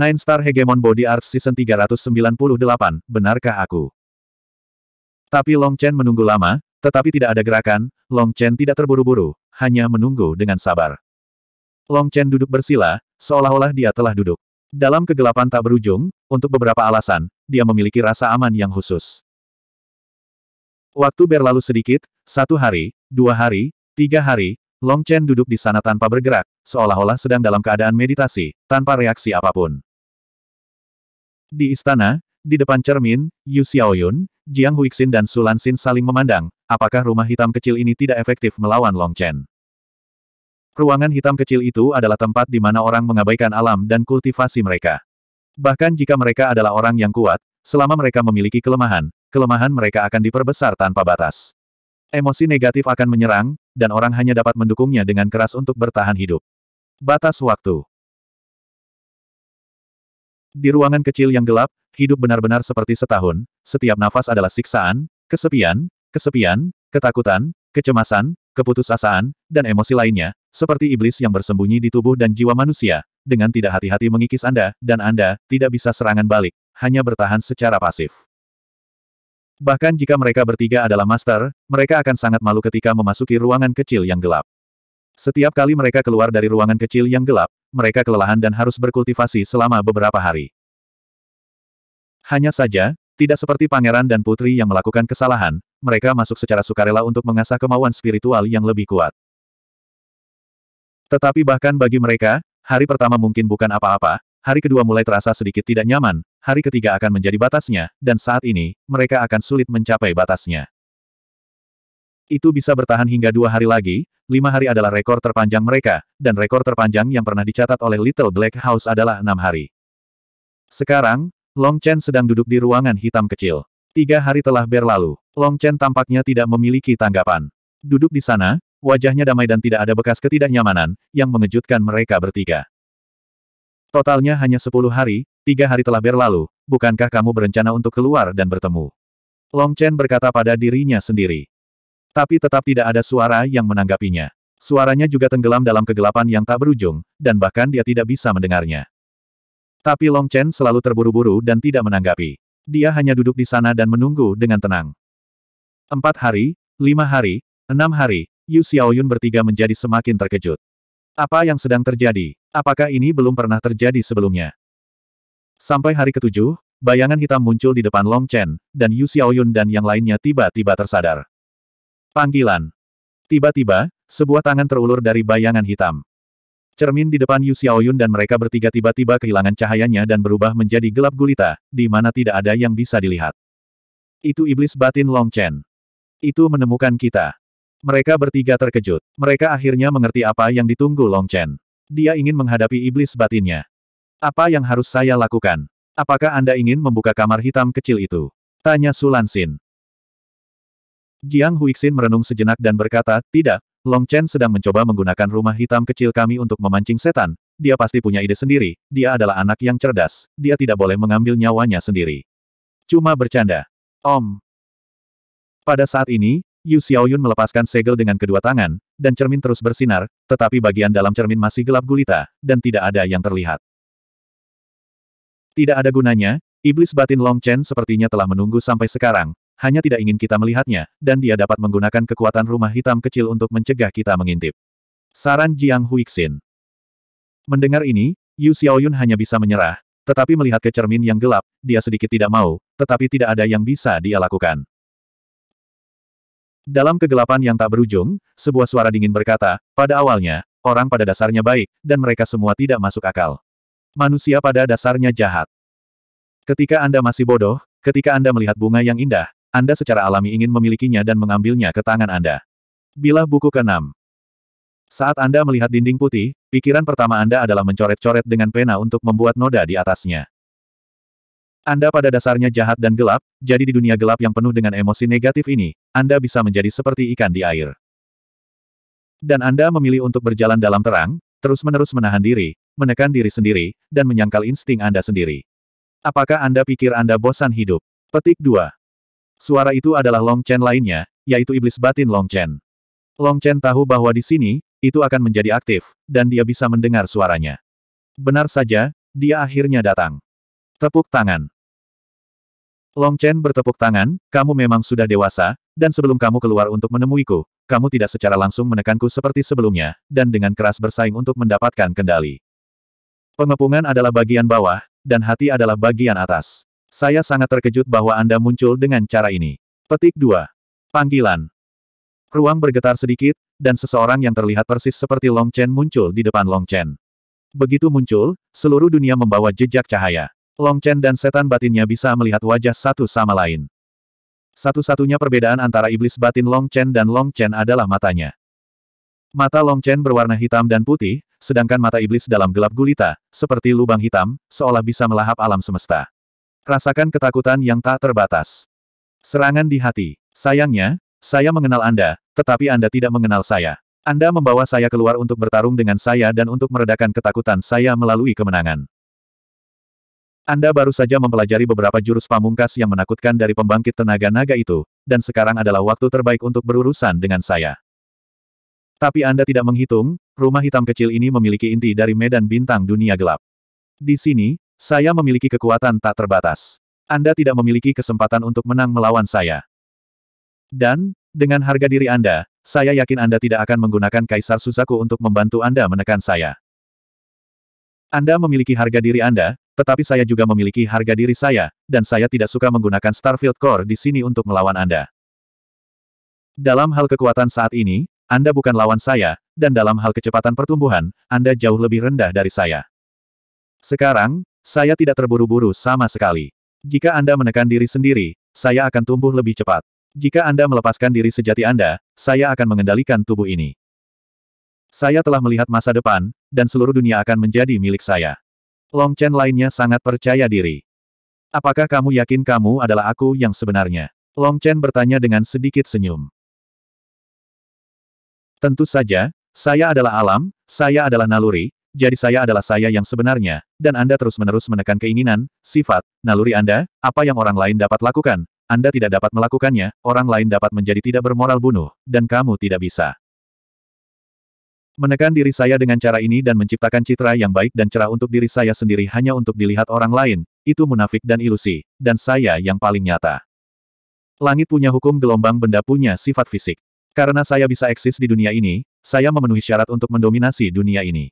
Nine Star Hegemon Body Arts Season 398, benarkah aku? Tapi Long Chen menunggu lama, tetapi tidak ada gerakan, Long Chen tidak terburu-buru, hanya menunggu dengan sabar. Long Chen duduk bersila, seolah-olah dia telah duduk. Dalam kegelapan tak berujung, untuk beberapa alasan, dia memiliki rasa aman yang khusus. Waktu berlalu sedikit, satu hari, dua hari, tiga hari, Long Chen duduk di sana tanpa bergerak, seolah-olah sedang dalam keadaan meditasi, tanpa reaksi apapun. Di istana, di depan cermin, Yu Xiaoyun, Jiang Huixin dan Sulan Xin saling memandang, apakah rumah hitam kecil ini tidak efektif melawan Long Chen. Ruangan hitam kecil itu adalah tempat di mana orang mengabaikan alam dan kultivasi mereka. Bahkan jika mereka adalah orang yang kuat, selama mereka memiliki kelemahan, kelemahan mereka akan diperbesar tanpa batas. Emosi negatif akan menyerang, dan orang hanya dapat mendukungnya dengan keras untuk bertahan hidup. Batas waktu di ruangan kecil yang gelap, hidup benar-benar seperti setahun, setiap nafas adalah siksaan, kesepian, kesepian, ketakutan, kecemasan, keputusasaan, dan emosi lainnya, seperti iblis yang bersembunyi di tubuh dan jiwa manusia, dengan tidak hati-hati mengikis Anda, dan Anda tidak bisa serangan balik, hanya bertahan secara pasif. Bahkan jika mereka bertiga adalah master, mereka akan sangat malu ketika memasuki ruangan kecil yang gelap. Setiap kali mereka keluar dari ruangan kecil yang gelap, mereka kelelahan dan harus berkultivasi selama beberapa hari. Hanya saja, tidak seperti pangeran dan putri yang melakukan kesalahan, mereka masuk secara sukarela untuk mengasah kemauan spiritual yang lebih kuat. Tetapi bahkan bagi mereka, hari pertama mungkin bukan apa-apa, hari kedua mulai terasa sedikit tidak nyaman, hari ketiga akan menjadi batasnya, dan saat ini, mereka akan sulit mencapai batasnya itu bisa bertahan hingga dua hari lagi, lima hari adalah rekor terpanjang mereka, dan rekor terpanjang yang pernah dicatat oleh Little Black House adalah enam hari. Sekarang, Long Chen sedang duduk di ruangan hitam kecil. Tiga hari telah berlalu, Long Chen tampaknya tidak memiliki tanggapan. Duduk di sana, wajahnya damai dan tidak ada bekas ketidaknyamanan, yang mengejutkan mereka bertiga. Totalnya hanya sepuluh hari, tiga hari telah berlalu, bukankah kamu berencana untuk keluar dan bertemu? Long Chen berkata pada dirinya sendiri. Tapi tetap tidak ada suara yang menanggapinya. Suaranya juga tenggelam dalam kegelapan yang tak berujung, dan bahkan dia tidak bisa mendengarnya. Tapi Long Chen selalu terburu-buru dan tidak menanggapi. Dia hanya duduk di sana dan menunggu dengan tenang. Empat hari, lima hari, enam hari, Yu Xiaoyun bertiga menjadi semakin terkejut. Apa yang sedang terjadi? Apakah ini belum pernah terjadi sebelumnya? Sampai hari ketujuh, bayangan hitam muncul di depan Long Chen, dan Yu Xiaoyun dan yang lainnya tiba-tiba tersadar. Panggilan. Tiba-tiba, sebuah tangan terulur dari bayangan hitam. Cermin di depan Yu Xiaoyun dan mereka bertiga tiba-tiba kehilangan cahayanya dan berubah menjadi gelap gulita, di mana tidak ada yang bisa dilihat. Itu iblis batin Long Chen. Itu menemukan kita. Mereka bertiga terkejut. Mereka akhirnya mengerti apa yang ditunggu Long Chen. Dia ingin menghadapi iblis batinnya. Apa yang harus saya lakukan? Apakah Anda ingin membuka kamar hitam kecil itu? Tanya Sulansin. Jiang Huixin merenung sejenak dan berkata, tidak, Long Chen sedang mencoba menggunakan rumah hitam kecil kami untuk memancing setan, dia pasti punya ide sendiri, dia adalah anak yang cerdas, dia tidak boleh mengambil nyawanya sendiri. Cuma bercanda. Om. Pada saat ini, Yu Xiaoyun melepaskan segel dengan kedua tangan, dan cermin terus bersinar, tetapi bagian dalam cermin masih gelap gulita, dan tidak ada yang terlihat. Tidak ada gunanya, iblis batin Long Chen sepertinya telah menunggu sampai sekarang, hanya tidak ingin kita melihatnya, dan dia dapat menggunakan kekuatan rumah hitam kecil untuk mencegah kita mengintip. Saran Jiang Huixin Mendengar ini, Yu Xiaoyun hanya bisa menyerah, tetapi melihat ke cermin yang gelap, dia sedikit tidak mau, tetapi tidak ada yang bisa dia lakukan. Dalam kegelapan yang tak berujung, sebuah suara dingin berkata, pada awalnya, orang pada dasarnya baik, dan mereka semua tidak masuk akal. Manusia pada dasarnya jahat. Ketika Anda masih bodoh, ketika Anda melihat bunga yang indah, anda secara alami ingin memilikinya dan mengambilnya ke tangan Anda. Bilah buku ke-6. Saat Anda melihat dinding putih, pikiran pertama Anda adalah mencoret-coret dengan pena untuk membuat noda di atasnya. Anda pada dasarnya jahat dan gelap, jadi di dunia gelap yang penuh dengan emosi negatif ini, Anda bisa menjadi seperti ikan di air. Dan Anda memilih untuk berjalan dalam terang, terus-menerus menahan diri, menekan diri sendiri, dan menyangkal insting Anda sendiri. Apakah Anda pikir Anda bosan hidup? Petik 2. Suara itu adalah Long Chen lainnya, yaitu iblis batin Long Chen. Long Chen tahu bahwa di sini, itu akan menjadi aktif, dan dia bisa mendengar suaranya. Benar saja, dia akhirnya datang. Tepuk tangan. Long Chen bertepuk tangan, kamu memang sudah dewasa, dan sebelum kamu keluar untuk menemuiku, kamu tidak secara langsung menekanku seperti sebelumnya, dan dengan keras bersaing untuk mendapatkan kendali. Pengepungan adalah bagian bawah, dan hati adalah bagian atas. Saya sangat terkejut bahwa Anda muncul dengan cara ini. Petik 2. Panggilan. Ruang bergetar sedikit, dan seseorang yang terlihat persis seperti Long Chen muncul di depan Long Chen. Begitu muncul, seluruh dunia membawa jejak cahaya. Long Chen dan setan batinnya bisa melihat wajah satu sama lain. Satu-satunya perbedaan antara iblis batin Long Chen dan Long Chen adalah matanya. Mata Long Chen berwarna hitam dan putih, sedangkan mata iblis dalam gelap gulita, seperti lubang hitam, seolah bisa melahap alam semesta. Rasakan ketakutan yang tak terbatas. Serangan di hati. Sayangnya, saya mengenal Anda, tetapi Anda tidak mengenal saya. Anda membawa saya keluar untuk bertarung dengan saya dan untuk meredakan ketakutan saya melalui kemenangan. Anda baru saja mempelajari beberapa jurus pamungkas yang menakutkan dari pembangkit tenaga naga itu, dan sekarang adalah waktu terbaik untuk berurusan dengan saya. Tapi Anda tidak menghitung, rumah hitam kecil ini memiliki inti dari medan bintang dunia gelap. Di sini, saya memiliki kekuatan tak terbatas. Anda tidak memiliki kesempatan untuk menang melawan saya. Dan, dengan harga diri Anda, saya yakin Anda tidak akan menggunakan Kaisar Suzaku untuk membantu Anda menekan saya. Anda memiliki harga diri Anda, tetapi saya juga memiliki harga diri saya, dan saya tidak suka menggunakan Starfield Core di sini untuk melawan Anda. Dalam hal kekuatan saat ini, Anda bukan lawan saya, dan dalam hal kecepatan pertumbuhan, Anda jauh lebih rendah dari saya. Sekarang, saya tidak terburu-buru sama sekali. Jika Anda menekan diri sendiri, saya akan tumbuh lebih cepat. Jika Anda melepaskan diri sejati Anda, saya akan mengendalikan tubuh ini. Saya telah melihat masa depan, dan seluruh dunia akan menjadi milik saya. Long Chen lainnya sangat percaya diri. Apakah kamu yakin kamu adalah aku yang sebenarnya? Long Chen bertanya dengan sedikit senyum. Tentu saja, saya adalah alam, saya adalah naluri, jadi saya adalah saya yang sebenarnya, dan Anda terus-menerus menekan keinginan, sifat, naluri Anda, apa yang orang lain dapat lakukan, Anda tidak dapat melakukannya, orang lain dapat menjadi tidak bermoral bunuh, dan kamu tidak bisa. Menekan diri saya dengan cara ini dan menciptakan citra yang baik dan cerah untuk diri saya sendiri hanya untuk dilihat orang lain, itu munafik dan ilusi, dan saya yang paling nyata. Langit punya hukum gelombang benda punya sifat fisik. Karena saya bisa eksis di dunia ini, saya memenuhi syarat untuk mendominasi dunia ini.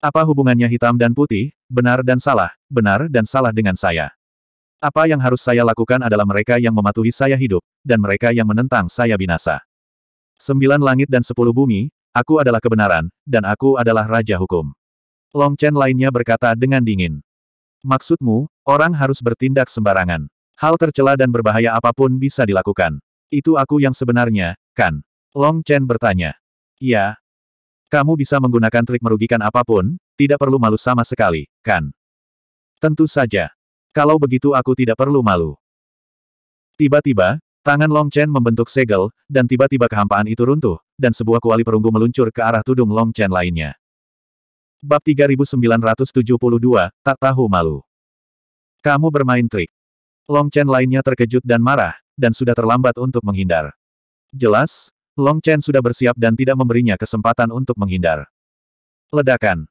Apa hubungannya hitam dan putih, benar dan salah, benar dan salah dengan saya? Apa yang harus saya lakukan adalah mereka yang mematuhi saya hidup, dan mereka yang menentang saya binasa. Sembilan langit dan sepuluh bumi, aku adalah kebenaran, dan aku adalah Raja Hukum. Long Chen lainnya berkata dengan dingin. Maksudmu, orang harus bertindak sembarangan. Hal tercela dan berbahaya apapun bisa dilakukan. Itu aku yang sebenarnya, kan? Long Chen bertanya. Ya, kamu bisa menggunakan trik merugikan apapun, tidak perlu malu sama sekali, kan? Tentu saja. Kalau begitu aku tidak perlu malu. Tiba-tiba, tangan Long Chen membentuk segel, dan tiba-tiba kehampaan itu runtuh, dan sebuah kuali perunggu meluncur ke arah tudung Long Chen lainnya. Bab 3972, Tak Tahu Malu. Kamu bermain trik. Long Chen lainnya terkejut dan marah, dan sudah terlambat untuk menghindar. Jelas, Long Chen sudah bersiap dan tidak memberinya kesempatan untuk menghindar. Ledakan.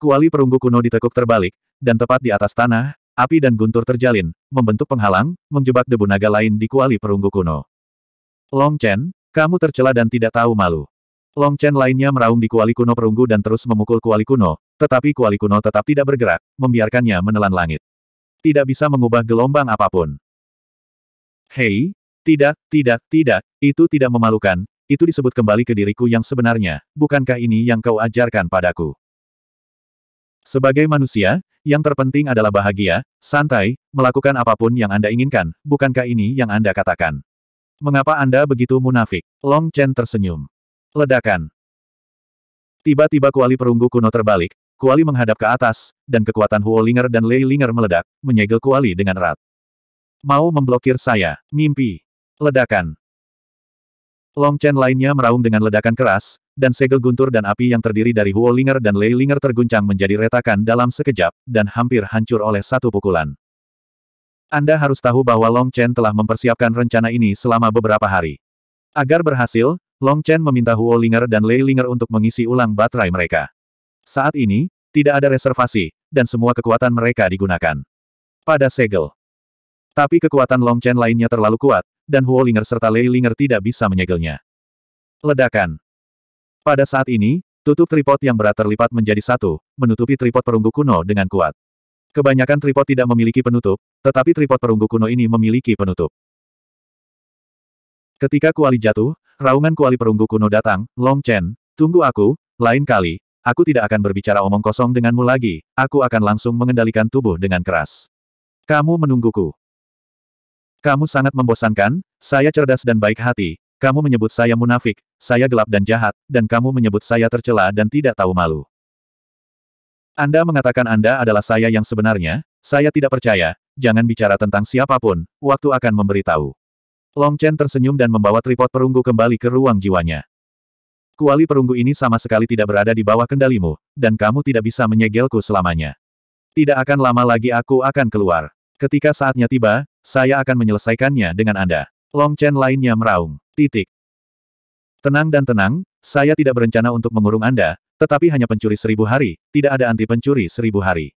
Kuali perunggu kuno ditekuk terbalik, dan tepat di atas tanah, api dan guntur terjalin, membentuk penghalang, menjebak debu naga lain di kuali perunggu kuno. Long Chen, kamu tercela dan tidak tahu malu. Long Chen lainnya meraung di kuali kuno perunggu dan terus memukul kuali kuno, tetapi kuali kuno tetap tidak bergerak, membiarkannya menelan langit. Tidak bisa mengubah gelombang apapun. Hei, tidak, tidak, tidak, itu tidak memalukan, itu disebut kembali ke diriku yang sebenarnya, bukankah ini yang kau ajarkan padaku? Sebagai manusia, yang terpenting adalah bahagia, santai, melakukan apapun yang Anda inginkan, bukankah ini yang Anda katakan? Mengapa Anda begitu munafik? Long Chen tersenyum. Ledakan. Tiba-tiba kuali perunggu kuno terbalik, kuali menghadap ke atas, dan kekuatan Huolinger dan Lei Linger meledak, menyegel kuali dengan erat. Mau memblokir saya, mimpi. Ledakan. Long Chen lainnya meraung dengan ledakan keras, dan segel guntur dan api yang terdiri dari Huo Linger dan Lei Linger terguncang menjadi retakan dalam sekejap, dan hampir hancur oleh satu pukulan. Anda harus tahu bahwa Long Chen telah mempersiapkan rencana ini selama beberapa hari. Agar berhasil, Long Chen meminta Huo Linger dan Lei Linger untuk mengisi ulang baterai mereka. Saat ini, tidak ada reservasi, dan semua kekuatan mereka digunakan. Pada segel. Tapi kekuatan Long Chen lainnya terlalu kuat, dan Huo Ling'er serta Lei Ling'er tidak bisa menyegelnya. Ledakan. Pada saat ini, tutup tripod yang berat terlipat menjadi satu, menutupi tripod perunggu kuno dengan kuat. Kebanyakan tripod tidak memiliki penutup, tetapi tripod perunggu kuno ini memiliki penutup. Ketika kuali jatuh, raungan kuali perunggu kuno datang, Long Chen, tunggu aku, lain kali, aku tidak akan berbicara omong kosong denganmu lagi, aku akan langsung mengendalikan tubuh dengan keras. Kamu menungguku. Kamu sangat membosankan, saya cerdas dan baik hati, kamu menyebut saya munafik, saya gelap dan jahat, dan kamu menyebut saya tercela dan tidak tahu malu. Anda mengatakan Anda adalah saya yang sebenarnya, saya tidak percaya, jangan bicara tentang siapapun, waktu akan memberitahu. Long Chen tersenyum dan membawa tripod perunggu kembali ke ruang jiwanya. Kuali perunggu ini sama sekali tidak berada di bawah kendalimu, dan kamu tidak bisa menyegelku selamanya. Tidak akan lama lagi aku akan keluar. Ketika saatnya tiba, saya akan menyelesaikannya dengan Anda. Long Chen lainnya meraung. Titik. Tenang dan tenang, saya tidak berencana untuk mengurung Anda, tetapi hanya pencuri seribu hari, tidak ada anti pencuri seribu hari.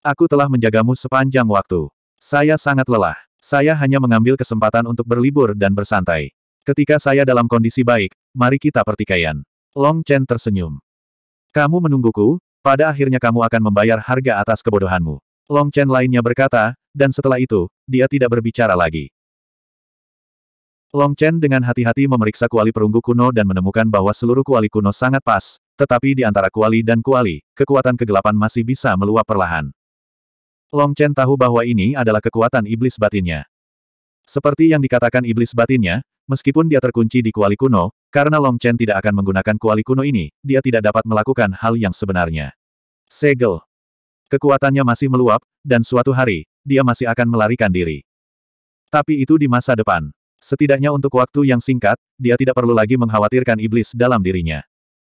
Aku telah menjagamu sepanjang waktu. Saya sangat lelah. Saya hanya mengambil kesempatan untuk berlibur dan bersantai. Ketika saya dalam kondisi baik, mari kita pertikaian. Long Chen tersenyum. Kamu menungguku, pada akhirnya kamu akan membayar harga atas kebodohanmu. Long Chen lainnya berkata, dan setelah itu, dia tidak berbicara lagi. Long Chen dengan hati-hati memeriksa kuali perunggu kuno dan menemukan bahwa seluruh kuali kuno sangat pas, tetapi di antara kuali dan kuali, kekuatan kegelapan masih bisa meluap perlahan. Long Chen tahu bahwa ini adalah kekuatan iblis batinnya. Seperti yang dikatakan iblis batinnya, meskipun dia terkunci di kuali kuno, karena Long Chen tidak akan menggunakan kuali kuno ini, dia tidak dapat melakukan hal yang sebenarnya. Segel. Kekuatannya masih meluap, dan suatu hari, dia masih akan melarikan diri. Tapi itu di masa depan. Setidaknya untuk waktu yang singkat, dia tidak perlu lagi mengkhawatirkan iblis dalam dirinya.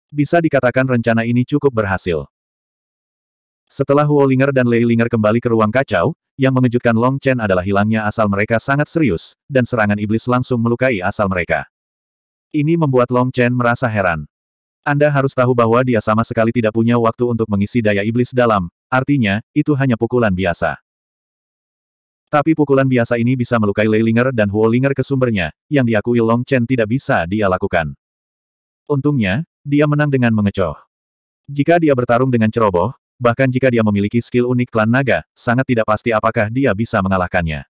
Bisa dikatakan rencana ini cukup berhasil. Setelah Huolinger dan Lei Ling'er kembali ke ruang kacau, yang mengejutkan Long Chen adalah hilangnya asal mereka sangat serius, dan serangan iblis langsung melukai asal mereka. Ini membuat Long Chen merasa heran. Anda harus tahu bahwa dia sama sekali tidak punya waktu untuk mengisi daya iblis dalam, artinya, itu hanya pukulan biasa. Tapi pukulan biasa ini bisa melukai Leilinger dan Huolinger ke sumbernya, yang diakui Long Chen tidak bisa dia lakukan. Untungnya, dia menang dengan mengecoh. Jika dia bertarung dengan ceroboh, bahkan jika dia memiliki skill unik klan naga, sangat tidak pasti apakah dia bisa mengalahkannya.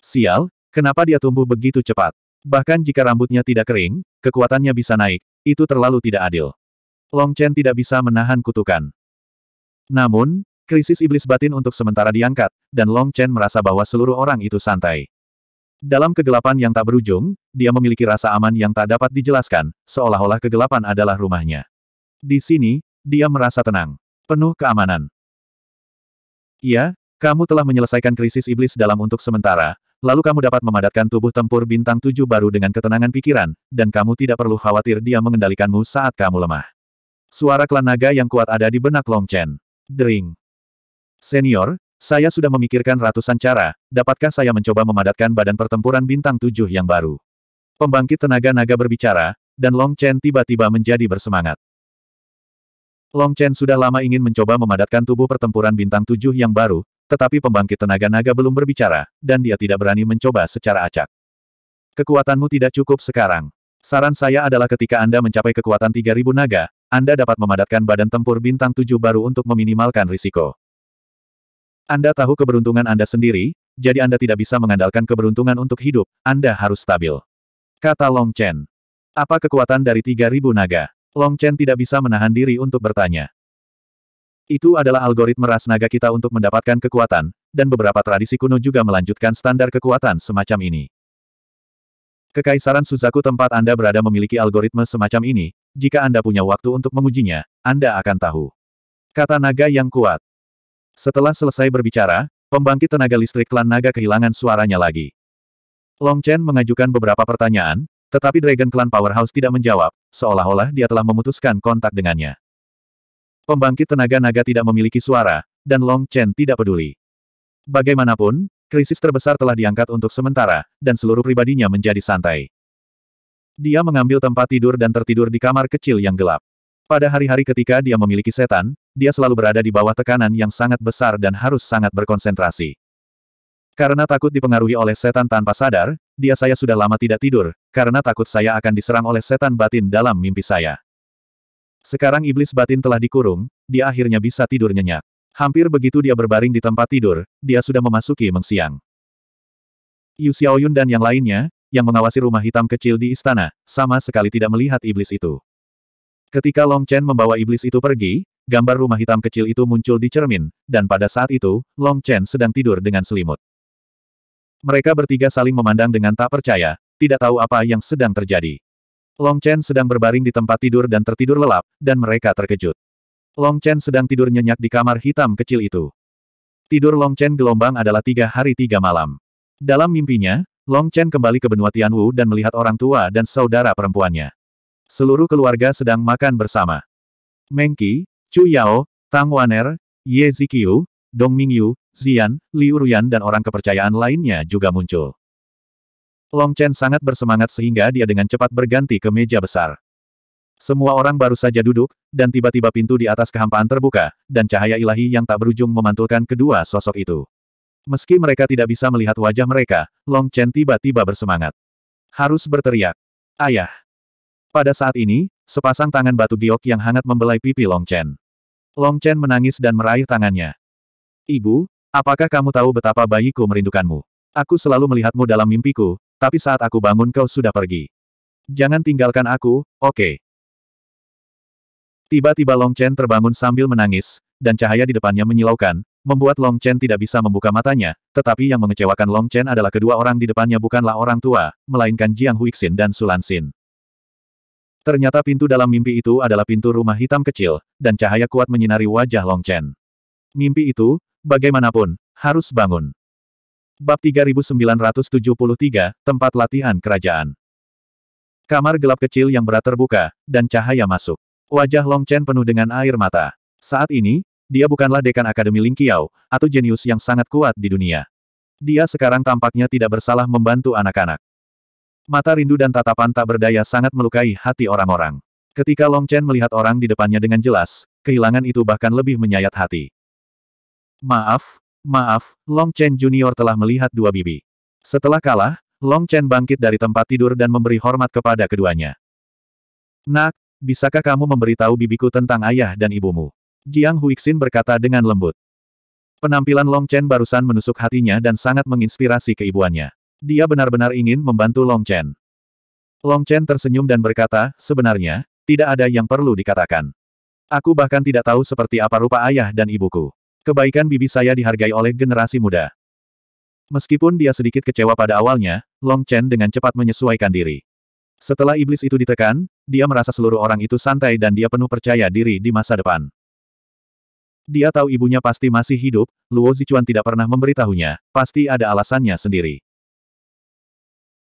Sial, kenapa dia tumbuh begitu cepat? Bahkan jika rambutnya tidak kering, kekuatannya bisa naik, itu terlalu tidak adil. Long Chen tidak bisa menahan kutukan. Namun, Krisis iblis batin untuk sementara diangkat, dan Long Chen merasa bahwa seluruh orang itu santai. Dalam kegelapan yang tak berujung, dia memiliki rasa aman yang tak dapat dijelaskan, seolah-olah kegelapan adalah rumahnya. Di sini, dia merasa tenang, penuh keamanan. Iya, kamu telah menyelesaikan krisis iblis dalam untuk sementara, lalu kamu dapat memadatkan tubuh tempur bintang tujuh baru dengan ketenangan pikiran, dan kamu tidak perlu khawatir dia mengendalikanmu saat kamu lemah. Suara klan naga yang kuat ada di benak Long Chen. Dering. Senior, saya sudah memikirkan ratusan cara, dapatkah saya mencoba memadatkan badan pertempuran bintang tujuh yang baru? Pembangkit tenaga naga berbicara, dan Long Chen tiba-tiba menjadi bersemangat. Long Chen sudah lama ingin mencoba memadatkan tubuh pertempuran bintang tujuh yang baru, tetapi pembangkit tenaga naga belum berbicara, dan dia tidak berani mencoba secara acak. Kekuatanmu tidak cukup sekarang. Saran saya adalah ketika Anda mencapai kekuatan 3000 naga, Anda dapat memadatkan badan tempur bintang tujuh baru untuk meminimalkan risiko. Anda tahu keberuntungan Anda sendiri, jadi Anda tidak bisa mengandalkan keberuntungan untuk hidup, Anda harus stabil. Kata Long Chen. Apa kekuatan dari 3000 naga? Long Chen tidak bisa menahan diri untuk bertanya. Itu adalah algoritma ras naga kita untuk mendapatkan kekuatan, dan beberapa tradisi kuno juga melanjutkan standar kekuatan semacam ini. Kekaisaran Suzaku tempat Anda berada memiliki algoritma semacam ini, jika Anda punya waktu untuk mengujinya, Anda akan tahu. Kata naga yang kuat. Setelah selesai berbicara, pembangkit tenaga listrik klan naga kehilangan suaranya lagi. Long Chen mengajukan beberapa pertanyaan, tetapi Dragon Clan Powerhouse tidak menjawab, seolah-olah dia telah memutuskan kontak dengannya. Pembangkit tenaga naga tidak memiliki suara, dan Long Chen tidak peduli. Bagaimanapun, krisis terbesar telah diangkat untuk sementara, dan seluruh pribadinya menjadi santai. Dia mengambil tempat tidur dan tertidur di kamar kecil yang gelap. Pada hari-hari ketika dia memiliki setan, dia selalu berada di bawah tekanan yang sangat besar dan harus sangat berkonsentrasi. Karena takut dipengaruhi oleh setan tanpa sadar, dia saya sudah lama tidak tidur, karena takut saya akan diserang oleh setan batin dalam mimpi saya. Sekarang iblis batin telah dikurung, dia akhirnya bisa tidur nyenyak. Hampir begitu dia berbaring di tempat tidur, dia sudah memasuki mengsiang. Yu Xiaoyun dan yang lainnya, yang mengawasi rumah hitam kecil di istana, sama sekali tidak melihat iblis itu. Ketika Long Chen membawa iblis itu pergi, gambar rumah hitam kecil itu muncul di cermin, dan pada saat itu, Long Chen sedang tidur dengan selimut. Mereka bertiga saling memandang dengan tak percaya, tidak tahu apa yang sedang terjadi. Long Chen sedang berbaring di tempat tidur dan tertidur lelap, dan mereka terkejut. Long Chen sedang tidur nyenyak di kamar hitam kecil itu. Tidur Long Chen gelombang adalah tiga hari tiga malam. Dalam mimpinya, Long Chen kembali ke benua Tianwu dan melihat orang tua dan saudara perempuannya. Seluruh keluarga sedang makan bersama. Mengki, Chu Yao, Tang Waner, Ye Zikiu, Dong Mingyu, Zian, Liu Ruyan dan orang kepercayaan lainnya juga muncul. Long Chen sangat bersemangat sehingga dia dengan cepat berganti ke meja besar. Semua orang baru saja duduk, dan tiba-tiba pintu di atas kehampaan terbuka, dan cahaya ilahi yang tak berujung memantulkan kedua sosok itu. Meski mereka tidak bisa melihat wajah mereka, Long Chen tiba-tiba bersemangat. Harus berteriak. Ayah! Pada saat ini, sepasang tangan batu giok yang hangat membelai pipi Long Chen. Long Chen menangis dan meraih tangannya. Ibu, apakah kamu tahu betapa bayiku merindukanmu? Aku selalu melihatmu dalam mimpiku, tapi saat aku bangun kau sudah pergi. Jangan tinggalkan aku, oke. Okay. Tiba-tiba Long Chen terbangun sambil menangis, dan cahaya di depannya menyilaukan, membuat Long Chen tidak bisa membuka matanya, tetapi yang mengecewakan Long Chen adalah kedua orang di depannya bukanlah orang tua, melainkan Jiang Huixin dan Sulan Xin. Ternyata pintu dalam mimpi itu adalah pintu rumah hitam kecil, dan cahaya kuat menyinari wajah Long Chen. Mimpi itu, bagaimanapun, harus bangun. Bab 3973, Tempat Latihan Kerajaan Kamar gelap kecil yang berat terbuka, dan cahaya masuk. Wajah Long Chen penuh dengan air mata. Saat ini, dia bukanlah dekan Akademi Ling Qiao atau jenius yang sangat kuat di dunia. Dia sekarang tampaknya tidak bersalah membantu anak-anak. Mata rindu dan tatapan tak berdaya sangat melukai hati orang-orang. Ketika Long Chen melihat orang di depannya dengan jelas, kehilangan itu bahkan lebih menyayat hati. Maaf, maaf, Long Chen Junior telah melihat dua bibi. Setelah kalah, Long Chen bangkit dari tempat tidur dan memberi hormat kepada keduanya. Nak, bisakah kamu memberitahu bibiku tentang ayah dan ibumu? Jiang Huixin berkata dengan lembut. Penampilan Long Chen barusan menusuk hatinya dan sangat menginspirasi keibuannya. Dia benar-benar ingin membantu Long Chen. Long Chen tersenyum dan berkata, sebenarnya, tidak ada yang perlu dikatakan. Aku bahkan tidak tahu seperti apa rupa ayah dan ibuku. Kebaikan bibi saya dihargai oleh generasi muda. Meskipun dia sedikit kecewa pada awalnya, Long Chen dengan cepat menyesuaikan diri. Setelah iblis itu ditekan, dia merasa seluruh orang itu santai dan dia penuh percaya diri di masa depan. Dia tahu ibunya pasti masih hidup, Luo Zichuan tidak pernah memberitahunya, pasti ada alasannya sendiri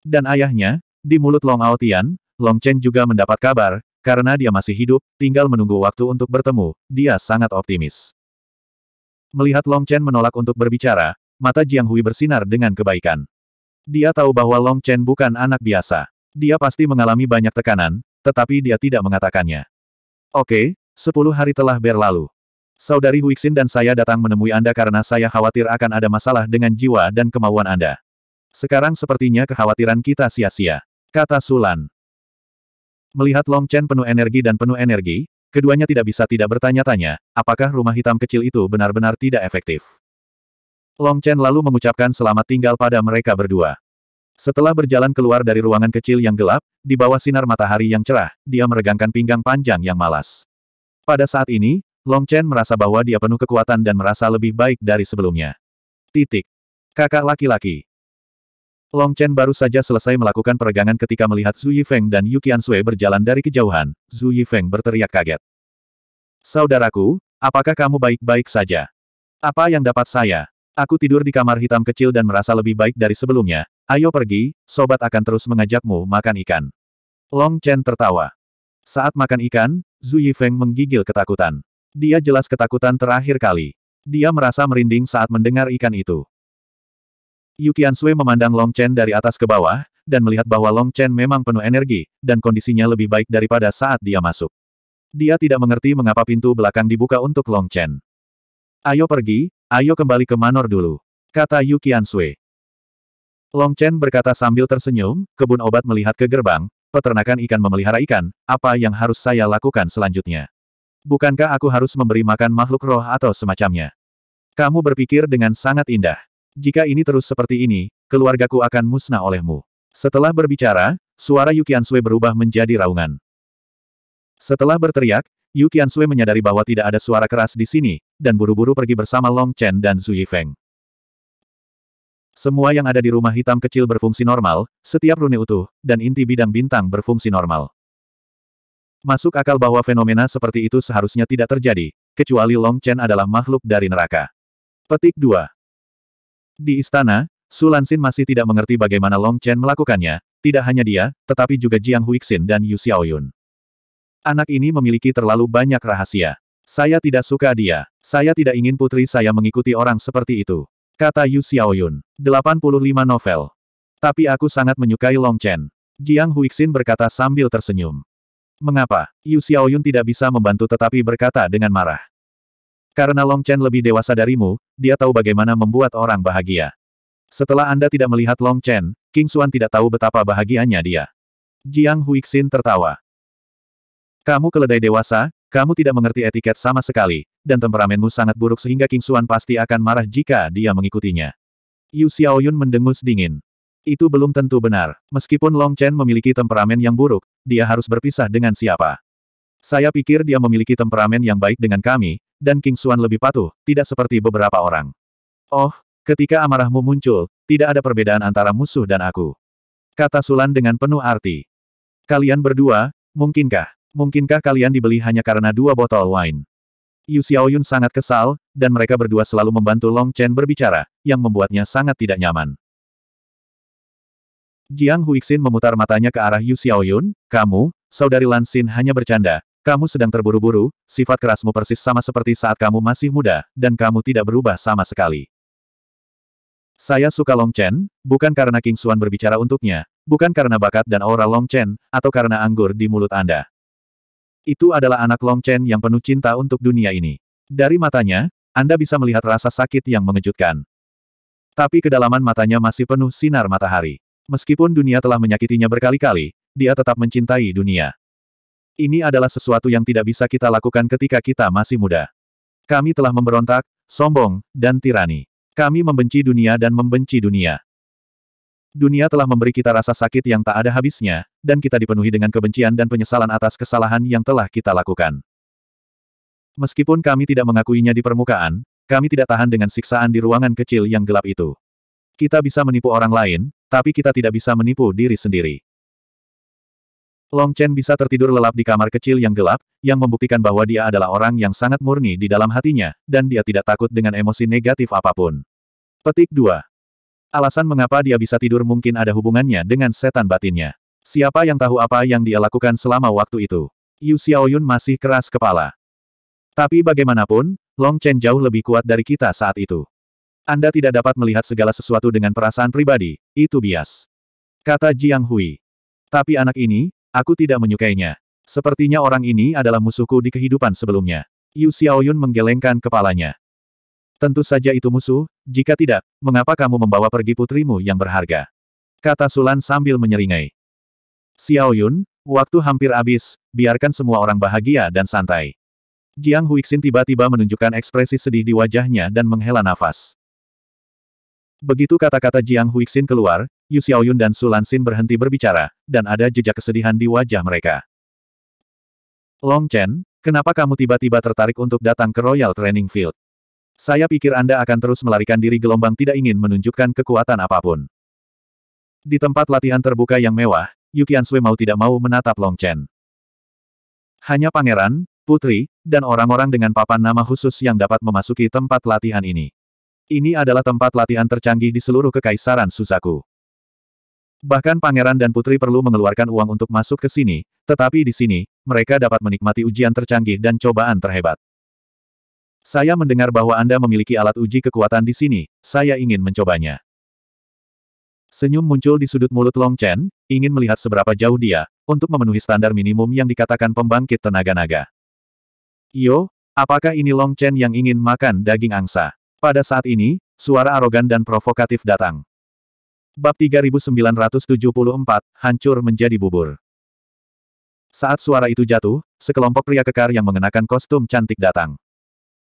dan ayahnya, di mulut Long Aotian, Long Chen juga mendapat kabar, karena dia masih hidup, tinggal menunggu waktu untuk bertemu, dia sangat optimis. Melihat Long Chen menolak untuk berbicara, mata Jiang Hui bersinar dengan kebaikan. Dia tahu bahwa Long Chen bukan anak biasa. Dia pasti mengalami banyak tekanan, tetapi dia tidak mengatakannya. Oke, sepuluh hari telah berlalu. Saudari Huixin dan saya datang menemui Anda karena saya khawatir akan ada masalah dengan jiwa dan kemauan Anda. Sekarang sepertinya kekhawatiran kita sia-sia. Kata Sulan. Melihat Long Chen penuh energi dan penuh energi, keduanya tidak bisa tidak bertanya-tanya, apakah rumah hitam kecil itu benar-benar tidak efektif. Long Chen lalu mengucapkan selamat tinggal pada mereka berdua. Setelah berjalan keluar dari ruangan kecil yang gelap, di bawah sinar matahari yang cerah, dia meregangkan pinggang panjang yang malas. Pada saat ini, Long Chen merasa bahwa dia penuh kekuatan dan merasa lebih baik dari sebelumnya. Titik. Kakak laki-laki. Long Chen baru saja selesai melakukan peregangan ketika melihat Zhu Yifeng dan Yu Qianshui berjalan dari kejauhan, Zhu Yifeng berteriak kaget. Saudaraku, apakah kamu baik-baik saja? Apa yang dapat saya? Aku tidur di kamar hitam kecil dan merasa lebih baik dari sebelumnya. Ayo pergi, sobat akan terus mengajakmu makan ikan. Long Chen tertawa. Saat makan ikan, Zhu Yifeng menggigil ketakutan. Dia jelas ketakutan terakhir kali. Dia merasa merinding saat mendengar ikan itu. Yu Sui memandang Long Chen dari atas ke bawah, dan melihat bahwa Long Chen memang penuh energi, dan kondisinya lebih baik daripada saat dia masuk. Dia tidak mengerti mengapa pintu belakang dibuka untuk Long Chen. Ayo pergi, ayo kembali ke Manor dulu, kata Yu Sui. Long Chen berkata sambil tersenyum, kebun obat melihat ke gerbang, peternakan ikan memelihara ikan, apa yang harus saya lakukan selanjutnya? Bukankah aku harus memberi makan makhluk roh atau semacamnya? Kamu berpikir dengan sangat indah. Jika ini terus seperti ini, keluargaku akan musnah olehmu. Setelah berbicara, suara Yukian Sui berubah menjadi raungan. Setelah berteriak, Yukian Sui menyadari bahwa tidak ada suara keras di sini, dan buru-buru pergi bersama Long Chen dan Zhu Yifeng. Semua yang ada di rumah hitam kecil berfungsi normal, setiap rune utuh, dan inti bidang bintang berfungsi normal. Masuk akal bahwa fenomena seperti itu seharusnya tidak terjadi, kecuali Long Chen adalah makhluk dari neraka. Petik 2. Di istana, Sulansin masih tidak mengerti bagaimana Long Chen melakukannya, tidak hanya dia, tetapi juga Jiang Huixin dan Yu Xiaoyun. Anak ini memiliki terlalu banyak rahasia. Saya tidak suka dia. Saya tidak ingin putri saya mengikuti orang seperti itu. Kata Yu Xiaoyun. 85 novel. Tapi aku sangat menyukai Long Chen. Jiang Huixin berkata sambil tersenyum. Mengapa? Yu Xiaoyun tidak bisa membantu tetapi berkata dengan marah. Karena Long Chen lebih dewasa darimu, dia tahu bagaimana membuat orang bahagia. Setelah Anda tidak melihat Long Chen, King Xuan tidak tahu betapa bahagianya dia. Jiang Huixin tertawa. Kamu keledai dewasa, kamu tidak mengerti etiket sama sekali, dan temperamenmu sangat buruk sehingga King Xuan pasti akan marah jika dia mengikutinya. Yu Xiaoyun mendengus dingin. Itu belum tentu benar. Meskipun Long Chen memiliki temperamen yang buruk, dia harus berpisah dengan siapa. Saya pikir dia memiliki temperamen yang baik dengan kami, dan King Xuan lebih patuh, tidak seperti beberapa orang. Oh, ketika amarahmu muncul, tidak ada perbedaan antara musuh dan aku. Kata Sulan dengan penuh arti. Kalian berdua, mungkinkah? Mungkinkah kalian dibeli hanya karena dua botol wine? Yu Xiaoyun sangat kesal, dan mereka berdua selalu membantu Long Chen berbicara, yang membuatnya sangat tidak nyaman. Jiang Huixin memutar matanya ke arah Yu Xiaoyun, kamu, saudari Lan Xin hanya bercanda, kamu sedang terburu-buru, sifat kerasmu persis sama seperti saat kamu masih muda, dan kamu tidak berubah sama sekali. Saya suka Long Chen, bukan karena King Xuan berbicara untuknya, bukan karena bakat dan aura Long Chen, atau karena anggur di mulut Anda. Itu adalah anak Long Chen yang penuh cinta untuk dunia ini. Dari matanya, Anda bisa melihat rasa sakit yang mengejutkan. Tapi kedalaman matanya masih penuh sinar matahari. Meskipun dunia telah menyakitinya berkali-kali, dia tetap mencintai dunia. Ini adalah sesuatu yang tidak bisa kita lakukan ketika kita masih muda. Kami telah memberontak, sombong, dan tirani. Kami membenci dunia dan membenci dunia. Dunia telah memberi kita rasa sakit yang tak ada habisnya, dan kita dipenuhi dengan kebencian dan penyesalan atas kesalahan yang telah kita lakukan. Meskipun kami tidak mengakuinya di permukaan, kami tidak tahan dengan siksaan di ruangan kecil yang gelap itu. Kita bisa menipu orang lain, tapi kita tidak bisa menipu diri sendiri. Long Chen bisa tertidur lelap di kamar kecil yang gelap, yang membuktikan bahwa dia adalah orang yang sangat murni di dalam hatinya, dan dia tidak takut dengan emosi negatif apapun. Petik 2. Alasan mengapa dia bisa tidur mungkin ada hubungannya dengan setan batinnya. Siapa yang tahu apa yang dia lakukan selama waktu itu? Yu Xiaoyun masih keras kepala. Tapi bagaimanapun, Long Chen jauh lebih kuat dari kita saat itu. Anda tidak dapat melihat segala sesuatu dengan perasaan pribadi, itu bias. Kata Jiang Hui. Tapi anak ini, Aku tidak menyukainya. Sepertinya orang ini adalah musuhku di kehidupan sebelumnya. Yu Xiaoyun menggelengkan kepalanya. Tentu saja itu musuh, jika tidak, mengapa kamu membawa pergi putrimu yang berharga? Kata Sulan sambil menyeringai. Xiaoyun, waktu hampir habis, biarkan semua orang bahagia dan santai. Jiang Huixin tiba-tiba menunjukkan ekspresi sedih di wajahnya dan menghela nafas. Begitu kata-kata Jiang Huixin keluar, Yu Xiaoyun dan Su Lansin berhenti berbicara, dan ada jejak kesedihan di wajah mereka. Long Chen, kenapa kamu tiba-tiba tertarik untuk datang ke Royal Training Field? Saya pikir Anda akan terus melarikan diri gelombang tidak ingin menunjukkan kekuatan apapun. Di tempat latihan terbuka yang mewah, Yu Sui mau tidak mau menatap Long Chen. Hanya pangeran, putri, dan orang-orang dengan papan nama khusus yang dapat memasuki tempat latihan ini. Ini adalah tempat latihan tercanggih di seluruh kekaisaran Suzaku. Bahkan pangeran dan putri perlu mengeluarkan uang untuk masuk ke sini, tetapi di sini, mereka dapat menikmati ujian tercanggih dan cobaan terhebat. Saya mendengar bahwa Anda memiliki alat uji kekuatan di sini, saya ingin mencobanya. Senyum muncul di sudut mulut Long Chen, ingin melihat seberapa jauh dia, untuk memenuhi standar minimum yang dikatakan pembangkit tenaga naga. Yo, apakah ini Long Chen yang ingin makan daging angsa? Pada saat ini, suara arogan dan provokatif datang. Bab 3974, hancur menjadi bubur. Saat suara itu jatuh, sekelompok pria kekar yang mengenakan kostum cantik datang.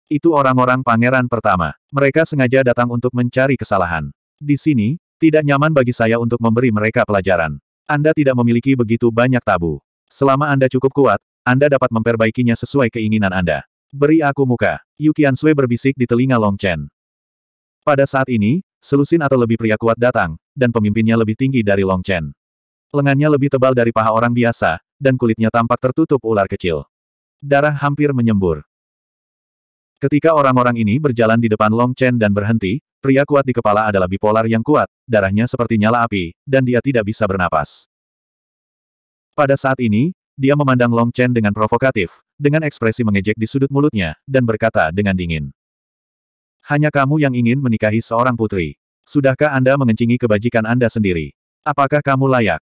Itu orang-orang pangeran pertama. Mereka sengaja datang untuk mencari kesalahan. Di sini, tidak nyaman bagi saya untuk memberi mereka pelajaran. Anda tidak memiliki begitu banyak tabu. Selama Anda cukup kuat, Anda dapat memperbaikinya sesuai keinginan Anda. Beri aku muka. Yukian Sui berbisik di telinga Long Chen. Pada saat ini, selusin atau lebih pria kuat datang, dan pemimpinnya lebih tinggi dari Long Chen. Lengannya lebih tebal dari paha orang biasa, dan kulitnya tampak tertutup ular kecil. Darah hampir menyembur. Ketika orang-orang ini berjalan di depan Long Chen dan berhenti, pria kuat di kepala adalah bipolar yang kuat, darahnya seperti nyala api, dan dia tidak bisa bernapas. Pada saat ini, dia memandang Long Chen dengan provokatif, dengan ekspresi mengejek di sudut mulutnya, dan berkata dengan dingin. Hanya kamu yang ingin menikahi seorang putri. Sudahkah Anda mengencingi kebajikan Anda sendiri? Apakah kamu layak?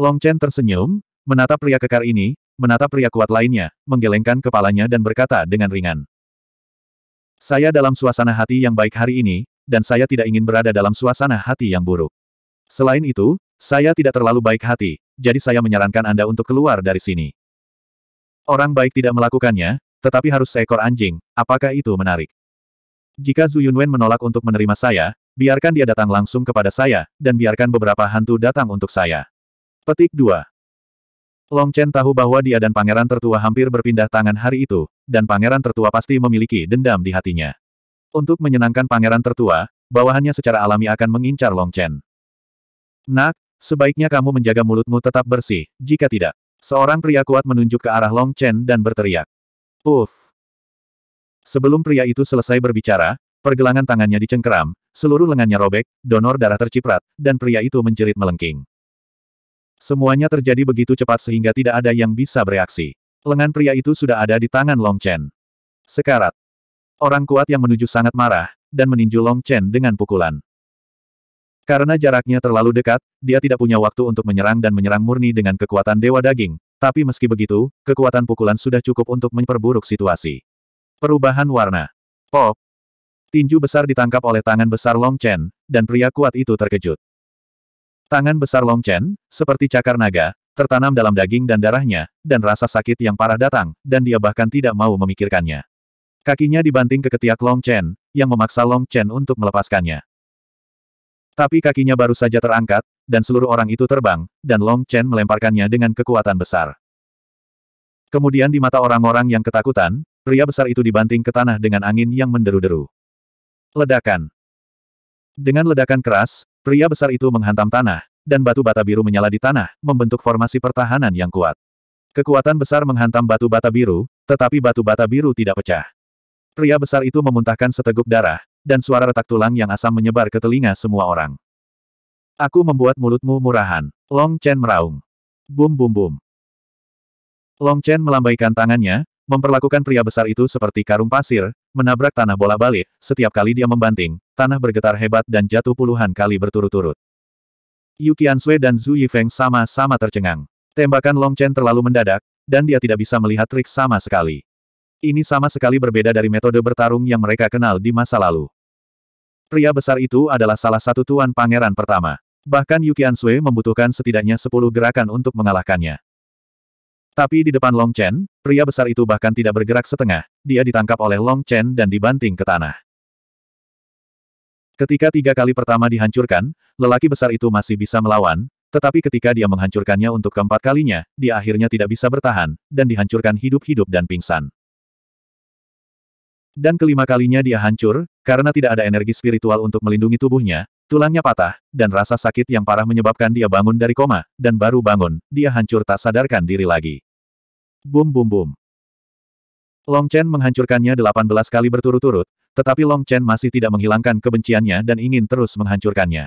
Long Chen tersenyum, menatap pria kekar ini, menatap pria kuat lainnya, menggelengkan kepalanya dan berkata dengan ringan. Saya dalam suasana hati yang baik hari ini, dan saya tidak ingin berada dalam suasana hati yang buruk. Selain itu, saya tidak terlalu baik hati, jadi saya menyarankan Anda untuk keluar dari sini. Orang baik tidak melakukannya, tetapi harus seekor anjing, apakah itu menarik? Jika Zhu Yunwen menolak untuk menerima saya, Biarkan dia datang langsung kepada saya, dan biarkan beberapa hantu datang untuk saya. Petik 2. Long Chen tahu bahwa dia dan pangeran tertua hampir berpindah tangan hari itu, dan pangeran tertua pasti memiliki dendam di hatinya. Untuk menyenangkan pangeran tertua, bawahannya secara alami akan mengincar Long Chen. Nak, sebaiknya kamu menjaga mulutmu tetap bersih, jika tidak. Seorang pria kuat menunjuk ke arah Long Chen dan berteriak. Uff! Sebelum pria itu selesai berbicara, pergelangan tangannya dicengkeram, Seluruh lengannya robek, donor darah terciprat, dan pria itu menjerit melengking. Semuanya terjadi begitu cepat sehingga tidak ada yang bisa bereaksi. Lengan pria itu sudah ada di tangan Long Chen. Sekarat. Orang kuat yang menuju sangat marah, dan meninju Long Chen dengan pukulan. Karena jaraknya terlalu dekat, dia tidak punya waktu untuk menyerang dan menyerang murni dengan kekuatan Dewa Daging, tapi meski begitu, kekuatan pukulan sudah cukup untuk memperburuk situasi. Perubahan warna. Pop, Tinju besar ditangkap oleh tangan besar Long Chen, dan pria kuat itu terkejut. Tangan besar Long Chen, seperti cakar naga, tertanam dalam daging dan darahnya, dan rasa sakit yang parah datang, dan dia bahkan tidak mau memikirkannya. Kakinya dibanting ke ketiak Long Chen, yang memaksa Long Chen untuk melepaskannya. Tapi kakinya baru saja terangkat, dan seluruh orang itu terbang, dan Long Chen melemparkannya dengan kekuatan besar. Kemudian di mata orang-orang yang ketakutan, pria besar itu dibanting ke tanah dengan angin yang menderu-deru. Ledakan. Dengan ledakan keras, pria besar itu menghantam tanah, dan batu bata biru menyala di tanah, membentuk formasi pertahanan yang kuat. Kekuatan besar menghantam batu bata biru, tetapi batu bata biru tidak pecah. Pria besar itu memuntahkan seteguk darah, dan suara retak tulang yang asam menyebar ke telinga semua orang. Aku membuat mulutmu murahan. Long Chen meraung. Bum bum bum. Long Chen melambaikan tangannya, memperlakukan pria besar itu seperti karung pasir, menabrak tanah bola balik, setiap kali dia membanting, tanah bergetar hebat dan jatuh puluhan kali berturut-turut. Yu Qianxue dan Zhu Yifeng sama-sama tercengang. Tembakan Long Chen terlalu mendadak, dan dia tidak bisa melihat trik sama sekali. Ini sama sekali berbeda dari metode bertarung yang mereka kenal di masa lalu. Pria besar itu adalah salah satu tuan pangeran pertama. Bahkan Yu Qianxue membutuhkan setidaknya 10 gerakan untuk mengalahkannya. Tapi di depan Long Chen, pria besar itu bahkan tidak bergerak setengah, dia ditangkap oleh Long Chen dan dibanting ke tanah. Ketika tiga kali pertama dihancurkan, lelaki besar itu masih bisa melawan, tetapi ketika dia menghancurkannya untuk keempat kalinya, dia akhirnya tidak bisa bertahan, dan dihancurkan hidup-hidup dan pingsan. Dan kelima kalinya dia hancur, karena tidak ada energi spiritual untuk melindungi tubuhnya, tulangnya patah, dan rasa sakit yang parah menyebabkan dia bangun dari koma, dan baru bangun, dia hancur tak sadarkan diri lagi. Bum bum bum. Long Chen menghancurkannya 18 kali berturut-turut, tetapi Long Chen masih tidak menghilangkan kebenciannya dan ingin terus menghancurkannya.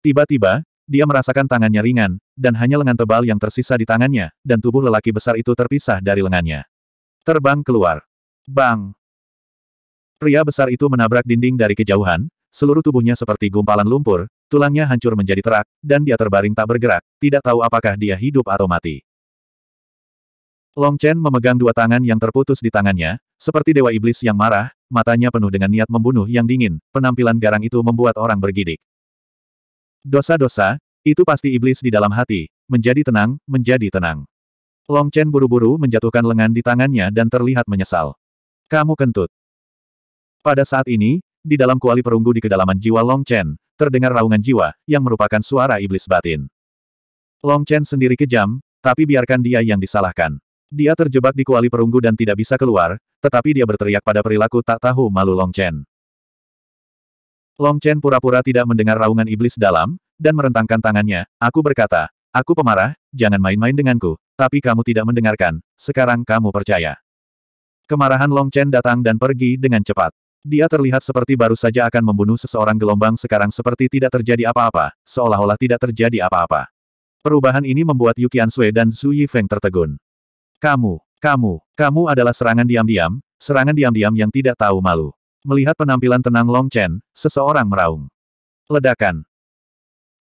Tiba-tiba, dia merasakan tangannya ringan, dan hanya lengan tebal yang tersisa di tangannya, dan tubuh lelaki besar itu terpisah dari lengannya. Terbang keluar. Bang! Pria besar itu menabrak dinding dari kejauhan, seluruh tubuhnya seperti gumpalan lumpur, tulangnya hancur menjadi terak, dan dia terbaring tak bergerak, tidak tahu apakah dia hidup atau mati. Long Chen memegang dua tangan yang terputus di tangannya, seperti dewa iblis yang marah, matanya penuh dengan niat membunuh yang dingin, penampilan garang itu membuat orang bergidik. Dosa-dosa, itu pasti iblis di dalam hati, menjadi tenang, menjadi tenang. Long Chen buru-buru menjatuhkan lengan di tangannya dan terlihat menyesal. Kamu kentut. Pada saat ini, di dalam kuali perunggu di kedalaman jiwa Long Chen, terdengar raungan jiwa, yang merupakan suara iblis batin. Long Chen sendiri kejam, tapi biarkan dia yang disalahkan. Dia terjebak di kuali perunggu dan tidak bisa keluar, tetapi dia berteriak pada perilaku tak tahu malu Long Chen. Long Chen pura-pura tidak mendengar raungan iblis dalam, dan merentangkan tangannya. Aku berkata, aku pemarah, jangan main-main denganku, tapi kamu tidak mendengarkan, sekarang kamu percaya. Kemarahan Long Chen datang dan pergi dengan cepat. Dia terlihat seperti baru saja akan membunuh seseorang gelombang sekarang seperti tidak terjadi apa-apa, seolah-olah tidak terjadi apa-apa. Perubahan ini membuat Yukian Sui dan Zhu Yifeng tertegun. Kamu, kamu, kamu adalah serangan diam-diam, serangan diam-diam yang tidak tahu malu. Melihat penampilan tenang Long Chen, seseorang meraung. Ledakan.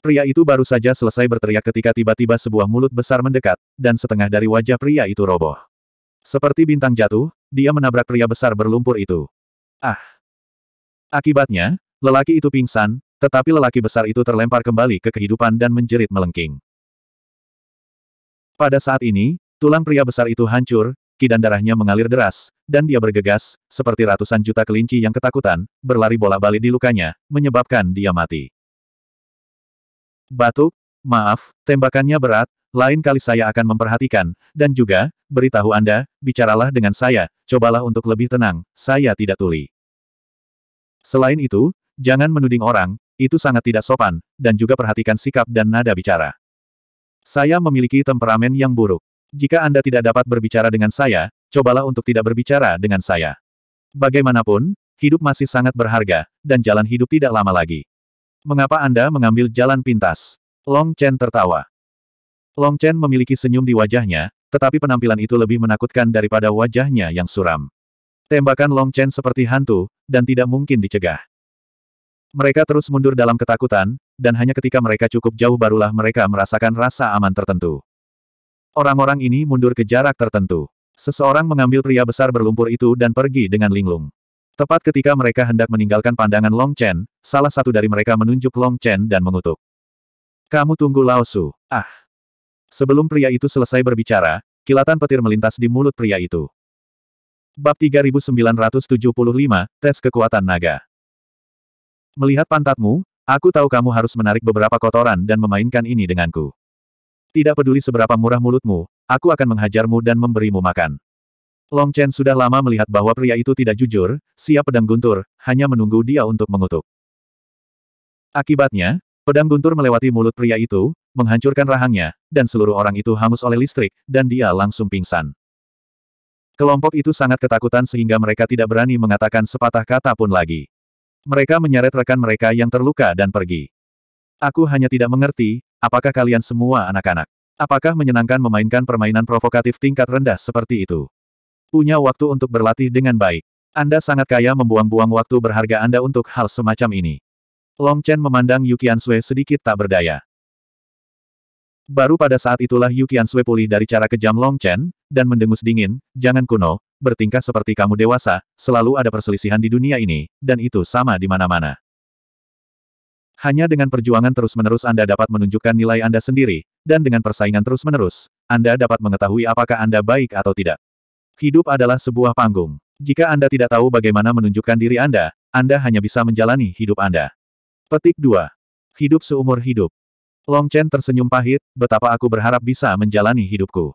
Pria itu baru saja selesai berteriak ketika tiba-tiba sebuah mulut besar mendekat, dan setengah dari wajah pria itu roboh. Seperti bintang jatuh, dia menabrak pria besar berlumpur itu. Ah! Akibatnya, lelaki itu pingsan, tetapi lelaki besar itu terlempar kembali ke kehidupan dan menjerit melengking. Pada saat ini, Tulang pria besar itu hancur, kidan darahnya mengalir deras, dan dia bergegas, seperti ratusan juta kelinci yang ketakutan, berlari bola balik di lukanya, menyebabkan dia mati. Batuk, maaf, tembakannya berat, lain kali saya akan memperhatikan, dan juga, beritahu Anda, bicaralah dengan saya, cobalah untuk lebih tenang, saya tidak tuli. Selain itu, jangan menuding orang, itu sangat tidak sopan, dan juga perhatikan sikap dan nada bicara. Saya memiliki temperamen yang buruk. Jika Anda tidak dapat berbicara dengan saya, cobalah untuk tidak berbicara dengan saya. Bagaimanapun, hidup masih sangat berharga, dan jalan hidup tidak lama lagi. Mengapa Anda mengambil jalan pintas? Long Chen tertawa. Long Chen memiliki senyum di wajahnya, tetapi penampilan itu lebih menakutkan daripada wajahnya yang suram. Tembakan Long Chen seperti hantu, dan tidak mungkin dicegah. Mereka terus mundur dalam ketakutan, dan hanya ketika mereka cukup jauh barulah mereka merasakan rasa aman tertentu. Orang-orang ini mundur ke jarak tertentu. Seseorang mengambil pria besar berlumpur itu dan pergi dengan linglung. Tepat ketika mereka hendak meninggalkan pandangan Long Chen, salah satu dari mereka menunjuk Long Chen dan mengutuk. Kamu tunggu Lao Su. Ah! Sebelum pria itu selesai berbicara, kilatan petir melintas di mulut pria itu. Bab 3975, Tes Kekuatan Naga Melihat pantatmu, aku tahu kamu harus menarik beberapa kotoran dan memainkan ini denganku. Tidak peduli seberapa murah mulutmu, aku akan menghajarmu dan memberimu makan. Long Chen sudah lama melihat bahwa pria itu tidak jujur, siap pedang guntur, hanya menunggu dia untuk mengutuk. Akibatnya, pedang guntur melewati mulut pria itu, menghancurkan rahangnya, dan seluruh orang itu hangus oleh listrik, dan dia langsung pingsan. Kelompok itu sangat ketakutan sehingga mereka tidak berani mengatakan sepatah kata pun lagi. Mereka menyeret rekan mereka yang terluka dan pergi. Aku hanya tidak mengerti, Apakah kalian semua anak-anak? Apakah menyenangkan memainkan permainan provokatif tingkat rendah seperti itu? Punya waktu untuk berlatih dengan baik. Anda sangat kaya membuang-buang waktu berharga Anda untuk hal semacam ini. Long Chen memandang Yu Sui sedikit tak berdaya. Baru pada saat itulah Yu Sui pulih dari cara kejam Long Chen, dan mendengus dingin, jangan kuno, bertingkah seperti kamu dewasa, selalu ada perselisihan di dunia ini, dan itu sama di mana-mana. Hanya dengan perjuangan terus-menerus Anda dapat menunjukkan nilai Anda sendiri, dan dengan persaingan terus-menerus, Anda dapat mengetahui apakah Anda baik atau tidak. Hidup adalah sebuah panggung. Jika Anda tidak tahu bagaimana menunjukkan diri Anda, Anda hanya bisa menjalani hidup Anda. Petik 2. Hidup seumur hidup. Long Chen tersenyum pahit, betapa aku berharap bisa menjalani hidupku.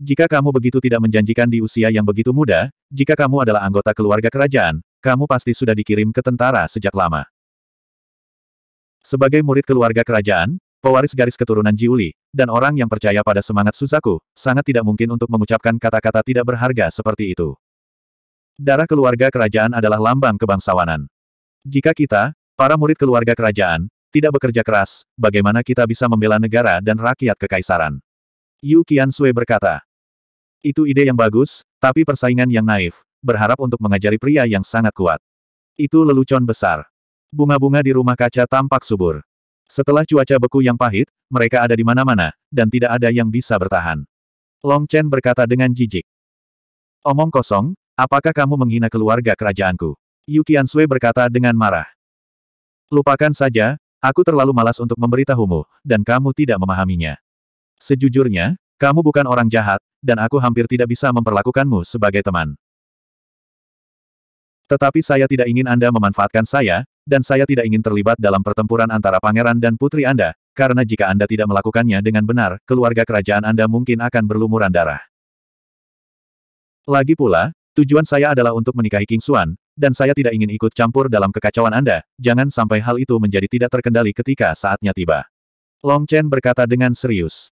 Jika kamu begitu tidak menjanjikan di usia yang begitu muda, jika kamu adalah anggota keluarga kerajaan, kamu pasti sudah dikirim ke tentara sejak lama. Sebagai murid keluarga kerajaan, pewaris garis keturunan Jiuli, dan orang yang percaya pada semangat Suzaku, sangat tidak mungkin untuk mengucapkan kata-kata tidak berharga seperti itu. Darah keluarga kerajaan adalah lambang kebangsawanan. Jika kita, para murid keluarga kerajaan, tidak bekerja keras, bagaimana kita bisa membela negara dan rakyat kekaisaran? Yu Sui berkata. Itu ide yang bagus, tapi persaingan yang naif, berharap untuk mengajari pria yang sangat kuat. Itu lelucon besar. Bunga-bunga di rumah kaca tampak subur. Setelah cuaca beku yang pahit, mereka ada di mana-mana, dan tidak ada yang bisa bertahan. Long Chen berkata dengan jijik. Omong kosong, apakah kamu menghina keluarga kerajaanku? Yu Sui berkata dengan marah. Lupakan saja, aku terlalu malas untuk memberitahumu, dan kamu tidak memahaminya. Sejujurnya, kamu bukan orang jahat, dan aku hampir tidak bisa memperlakukanmu sebagai teman. Tetapi saya tidak ingin Anda memanfaatkan saya, dan saya tidak ingin terlibat dalam pertempuran antara pangeran dan putri Anda, karena jika Anda tidak melakukannya dengan benar, keluarga kerajaan Anda mungkin akan berlumuran darah. Lagi pula, tujuan saya adalah untuk menikahi King Xuan, dan saya tidak ingin ikut campur dalam kekacauan Anda, jangan sampai hal itu menjadi tidak terkendali ketika saatnya tiba. Long Chen berkata dengan serius.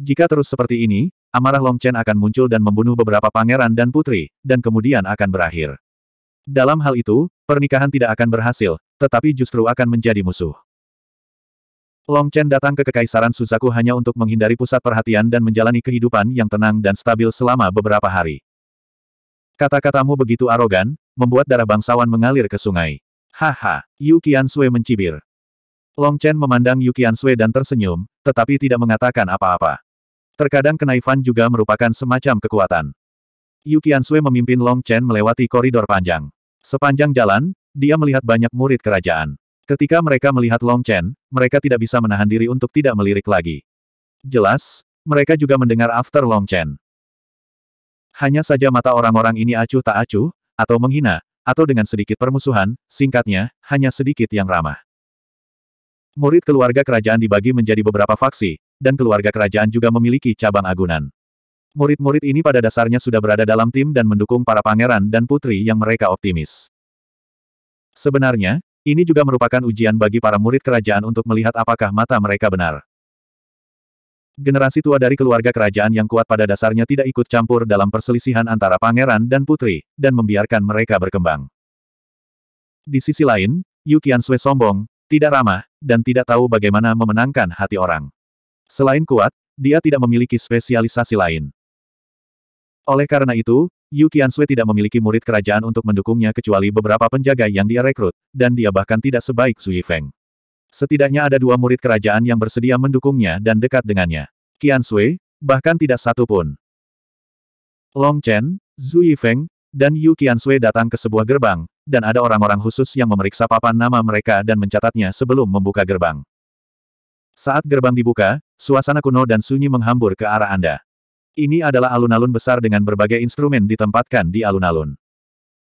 Jika terus seperti ini, amarah Long Chen akan muncul dan membunuh beberapa pangeran dan putri, dan kemudian akan berakhir. Dalam hal itu, Pernikahan tidak akan berhasil, tetapi justru akan menjadi musuh. Long Chen datang ke Kekaisaran Suzaku hanya untuk menghindari pusat perhatian dan menjalani kehidupan yang tenang dan stabil selama beberapa hari. Kata-katamu begitu arogan, membuat darah bangsawan mengalir ke sungai. Haha, Yu Sui mencibir. Long Chen memandang Yu Sui dan tersenyum, tetapi tidak mengatakan apa-apa. Terkadang kenaifan juga merupakan semacam kekuatan. Yu Sui memimpin Long Chen melewati koridor panjang. Sepanjang jalan, dia melihat banyak murid kerajaan. Ketika mereka melihat Long Chen, mereka tidak bisa menahan diri untuk tidak melirik lagi. Jelas, mereka juga mendengar after Long Chen. Hanya saja mata orang-orang ini acuh tak acuh, atau menghina, atau dengan sedikit permusuhan, singkatnya, hanya sedikit yang ramah. Murid keluarga kerajaan dibagi menjadi beberapa faksi, dan keluarga kerajaan juga memiliki cabang agunan. Murid-murid ini pada dasarnya sudah berada dalam tim dan mendukung para pangeran dan putri yang mereka optimis. Sebenarnya, ini juga merupakan ujian bagi para murid kerajaan untuk melihat apakah mata mereka benar. Generasi tua dari keluarga kerajaan yang kuat pada dasarnya tidak ikut campur dalam perselisihan antara pangeran dan putri, dan membiarkan mereka berkembang. Di sisi lain, Yukian Sui sombong, tidak ramah, dan tidak tahu bagaimana memenangkan hati orang. Selain kuat, dia tidak memiliki spesialisasi lain. Oleh karena itu, Yu Qianshui tidak memiliki murid kerajaan untuk mendukungnya kecuali beberapa penjaga yang dia rekrut, dan dia bahkan tidak sebaik Zuyi Feng. Setidaknya ada dua murid kerajaan yang bersedia mendukungnya dan dekat dengannya. Qianshui, bahkan tidak satu pun. Long Chen, Zuyi Feng, dan Yu Qianshui datang ke sebuah gerbang, dan ada orang-orang khusus yang memeriksa papan nama mereka dan mencatatnya sebelum membuka gerbang. Saat gerbang dibuka, suasana kuno dan sunyi menghambur ke arah Anda. Ini adalah alun-alun besar dengan berbagai instrumen ditempatkan di alun-alun.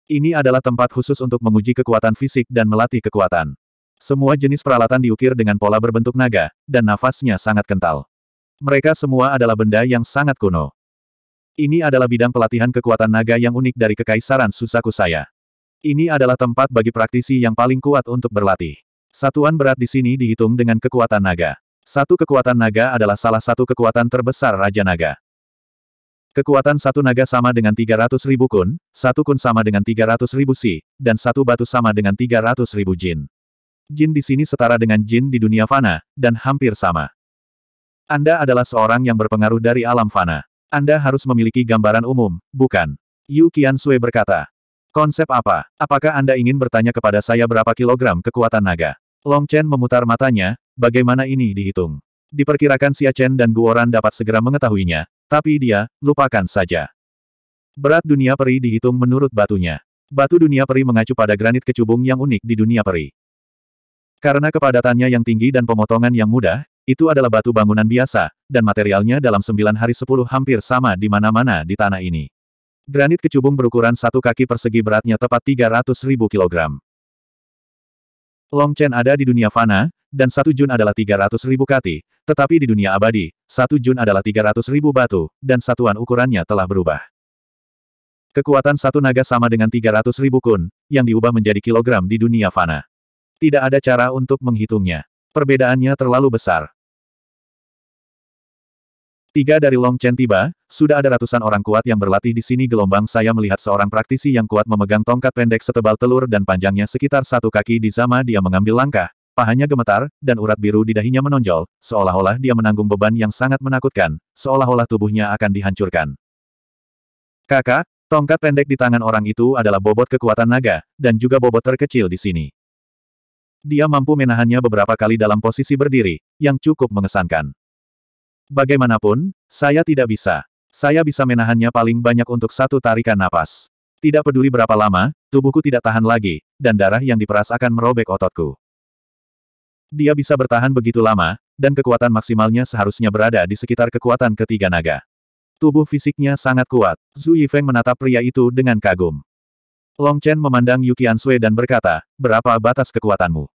Ini adalah tempat khusus untuk menguji kekuatan fisik dan melatih kekuatan. Semua jenis peralatan diukir dengan pola berbentuk naga, dan nafasnya sangat kental. Mereka semua adalah benda yang sangat kuno. Ini adalah bidang pelatihan kekuatan naga yang unik dari Kekaisaran saya. Ini adalah tempat bagi praktisi yang paling kuat untuk berlatih. Satuan berat di sini dihitung dengan kekuatan naga. Satu kekuatan naga adalah salah satu kekuatan terbesar Raja Naga. Kekuatan satu naga sama dengan 300 ribu kun, satu kun sama dengan 300 ribu si, dan satu batu sama dengan 300 ribu jin. Jin di sini setara dengan jin di dunia fana, dan hampir sama. Anda adalah seorang yang berpengaruh dari alam fana. Anda harus memiliki gambaran umum, bukan? Yu Qian Sui berkata. Konsep apa? Apakah Anda ingin bertanya kepada saya berapa kilogram kekuatan naga? Long Chen memutar matanya, bagaimana ini dihitung? Diperkirakan Xia Chen dan Guoran dapat segera mengetahuinya, tapi dia, lupakan saja. Berat dunia peri dihitung menurut batunya. Batu dunia peri mengacu pada granit kecubung yang unik di dunia peri. Karena kepadatannya yang tinggi dan pemotongan yang mudah, itu adalah batu bangunan biasa, dan materialnya dalam sembilan hari sepuluh hampir sama di mana-mana di tanah ini. Granit kecubung berukuran satu kaki persegi beratnya tepat 300 ribu kilogram. Long Chen ada di dunia fana, dan satu Jun adalah tiga ratus ribu kati, tetapi di dunia abadi, satu Jun adalah tiga ratus ribu batu, dan satuan ukurannya telah berubah. Kekuatan satu naga sama dengan tiga ratus ribu kun, yang diubah menjadi kilogram di dunia fana. Tidak ada cara untuk menghitungnya. Perbedaannya terlalu besar. Tiga dari Chen tiba, sudah ada ratusan orang kuat yang berlatih di sini gelombang saya melihat seorang praktisi yang kuat memegang tongkat pendek setebal telur dan panjangnya sekitar satu kaki di zaman dia mengambil langkah, pahanya gemetar, dan urat biru di dahinya menonjol, seolah-olah dia menanggung beban yang sangat menakutkan, seolah-olah tubuhnya akan dihancurkan. Kakak, tongkat pendek di tangan orang itu adalah bobot kekuatan naga, dan juga bobot terkecil di sini. Dia mampu menahannya beberapa kali dalam posisi berdiri, yang cukup mengesankan. Bagaimanapun, saya tidak bisa. Saya bisa menahannya paling banyak untuk satu tarikan napas. Tidak peduli berapa lama, tubuhku tidak tahan lagi, dan darah yang diperas akan merobek ototku. Dia bisa bertahan begitu lama, dan kekuatan maksimalnya seharusnya berada di sekitar kekuatan ketiga naga. Tubuh fisiknya sangat kuat. Zhu Yifeng menatap pria itu dengan kagum. Long Chen memandang Yuki Sui dan berkata, berapa batas kekuatanmu?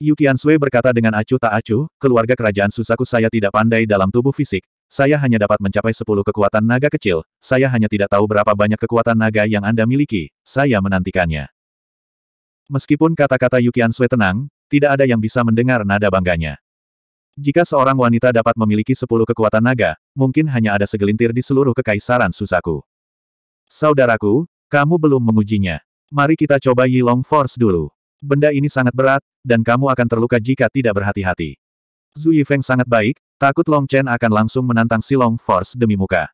Yu Qiansui berkata dengan acuh tak acuh, keluarga kerajaan Susaku saya tidak pandai dalam tubuh fisik, saya hanya dapat mencapai 10 kekuatan naga kecil, saya hanya tidak tahu berapa banyak kekuatan naga yang Anda miliki, saya menantikannya. Meskipun kata-kata Yu Qiansui tenang, tidak ada yang bisa mendengar nada bangganya. Jika seorang wanita dapat memiliki 10 kekuatan naga, mungkin hanya ada segelintir di seluruh kekaisaran Susaku. Saudaraku, kamu belum mengujinya. Mari kita coba Yilong Force dulu. Benda ini sangat berat, dan kamu akan terluka jika tidak berhati-hati. Zhu Feng sangat baik, takut Long Chen akan langsung menantang si Long Force demi muka.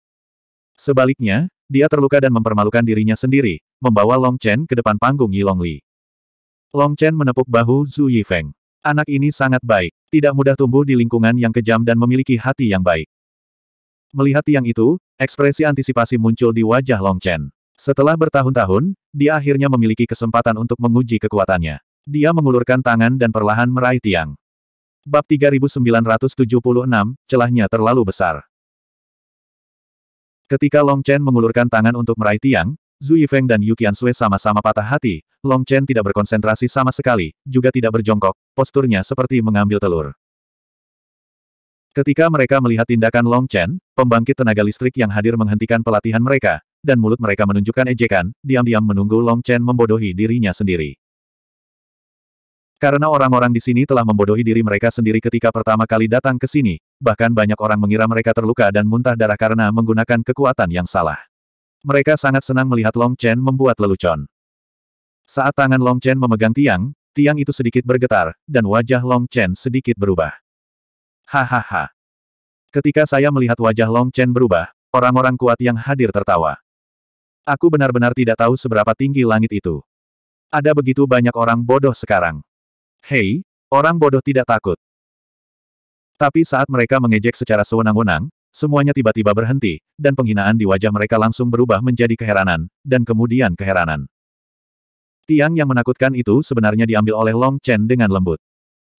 Sebaliknya, dia terluka dan mempermalukan dirinya sendiri, membawa Long Chen ke depan panggung Long Li. Long Chen menepuk bahu Zhu Feng. Anak ini sangat baik, tidak mudah tumbuh di lingkungan yang kejam dan memiliki hati yang baik. Melihat yang itu, ekspresi antisipasi muncul di wajah Long Chen. Setelah bertahun-tahun, dia akhirnya memiliki kesempatan untuk menguji kekuatannya. Dia mengulurkan tangan dan perlahan meraih tiang. Bab 3976, celahnya terlalu besar. Ketika Long Chen mengulurkan tangan untuk meraih tiang, Zhu Yifeng dan Yu Qiansui sama-sama patah hati, Long Chen tidak berkonsentrasi sama sekali, juga tidak berjongkok, posturnya seperti mengambil telur. Ketika mereka melihat tindakan Long Chen, pembangkit tenaga listrik yang hadir menghentikan pelatihan mereka, dan mulut mereka menunjukkan ejekan, diam-diam menunggu Long Chen membodohi dirinya sendiri. Karena orang-orang di sini telah membodohi diri mereka sendiri ketika pertama kali datang ke sini, bahkan banyak orang mengira mereka terluka dan muntah darah karena menggunakan kekuatan yang salah. Mereka sangat senang melihat Long Chen membuat lelucon. Saat tangan Long Chen memegang tiang, tiang itu sedikit bergetar, dan wajah Long Chen sedikit berubah. Hahaha. Ketika saya melihat wajah Long Chen berubah, orang-orang kuat yang hadir tertawa. Aku benar-benar tidak tahu seberapa tinggi langit itu. Ada begitu banyak orang bodoh sekarang. Hei, orang bodoh tidak takut. Tapi saat mereka mengejek secara sewenang-wenang, semuanya tiba-tiba berhenti, dan penghinaan di wajah mereka langsung berubah menjadi keheranan, dan kemudian keheranan. Tiang yang menakutkan itu sebenarnya diambil oleh Long Chen dengan lembut.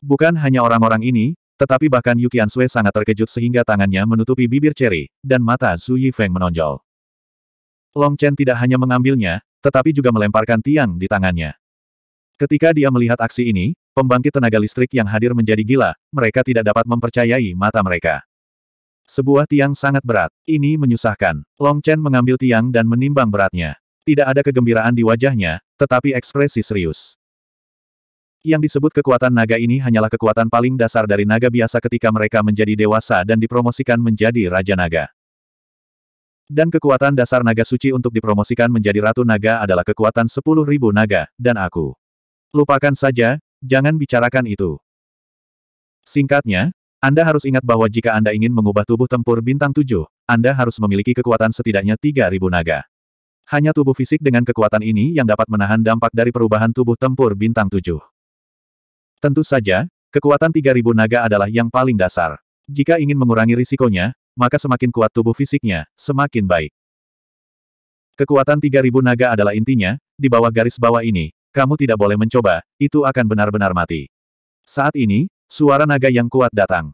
Bukan hanya orang-orang ini, tetapi bahkan Yu Sui sangat terkejut sehingga tangannya menutupi bibir ceri, dan mata Zhu Yifeng menonjol. Long Chen tidak hanya mengambilnya, tetapi juga melemparkan tiang di tangannya. Ketika dia melihat aksi ini, pembangkit tenaga listrik yang hadir menjadi gila, mereka tidak dapat mempercayai mata mereka. Sebuah tiang sangat berat, ini menyusahkan. Long Chen mengambil tiang dan menimbang beratnya. Tidak ada kegembiraan di wajahnya, tetapi ekspresi serius. Yang disebut kekuatan naga ini hanyalah kekuatan paling dasar dari naga biasa ketika mereka menjadi dewasa dan dipromosikan menjadi Raja Naga. Dan kekuatan dasar naga suci untuk dipromosikan menjadi Ratu Naga adalah kekuatan ribu naga, dan aku. Lupakan saja, jangan bicarakan itu. Singkatnya, Anda harus ingat bahwa jika Anda ingin mengubah tubuh tempur bintang tujuh, Anda harus memiliki kekuatan setidaknya ribu naga. Hanya tubuh fisik dengan kekuatan ini yang dapat menahan dampak dari perubahan tubuh tempur bintang tujuh. Tentu saja, kekuatan ribu naga adalah yang paling dasar. Jika ingin mengurangi risikonya, maka semakin kuat tubuh fisiknya, semakin baik. Kekuatan 3000 naga adalah intinya, di bawah garis bawah ini, kamu tidak boleh mencoba, itu akan benar-benar mati. Saat ini, suara naga yang kuat datang.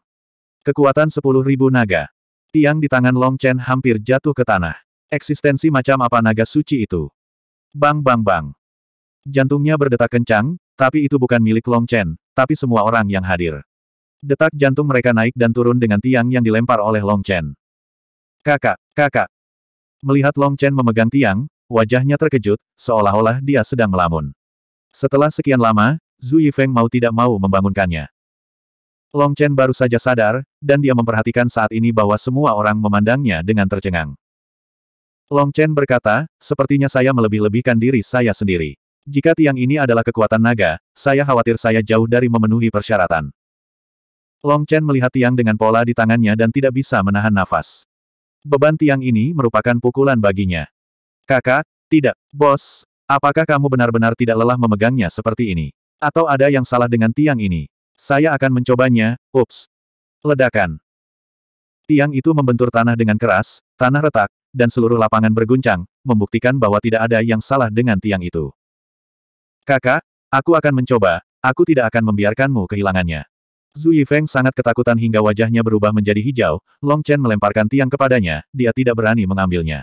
Kekuatan 10.000 naga. Tiang di tangan Long Chen hampir jatuh ke tanah. Eksistensi macam apa naga suci itu? Bang bang bang. Jantungnya berdetak kencang, tapi itu bukan milik Long Chen, tapi semua orang yang hadir. Detak jantung mereka naik dan turun dengan tiang yang dilempar oleh Long Chen. Kakak, kakak. Melihat Long Chen memegang tiang, wajahnya terkejut, seolah-olah dia sedang melamun. Setelah sekian lama, Zhu Yifeng mau tidak mau membangunkannya. Long Chen baru saja sadar, dan dia memperhatikan saat ini bahwa semua orang memandangnya dengan tercengang. Long Chen berkata, sepertinya saya melebih-lebihkan diri saya sendiri. Jika tiang ini adalah kekuatan naga, saya khawatir saya jauh dari memenuhi persyaratan. Long Chen melihat tiang dengan pola di tangannya dan tidak bisa menahan nafas. Beban tiang ini merupakan pukulan baginya. Kakak, tidak, bos, apakah kamu benar-benar tidak lelah memegangnya seperti ini? Atau ada yang salah dengan tiang ini? Saya akan mencobanya, ups. Ledakan. Tiang itu membentur tanah dengan keras, tanah retak, dan seluruh lapangan berguncang, membuktikan bahwa tidak ada yang salah dengan tiang itu. Kakak, aku akan mencoba, aku tidak akan membiarkanmu kehilangannya. Zhu Yifeng sangat ketakutan hingga wajahnya berubah menjadi hijau, Long Chen melemparkan tiang kepadanya, dia tidak berani mengambilnya.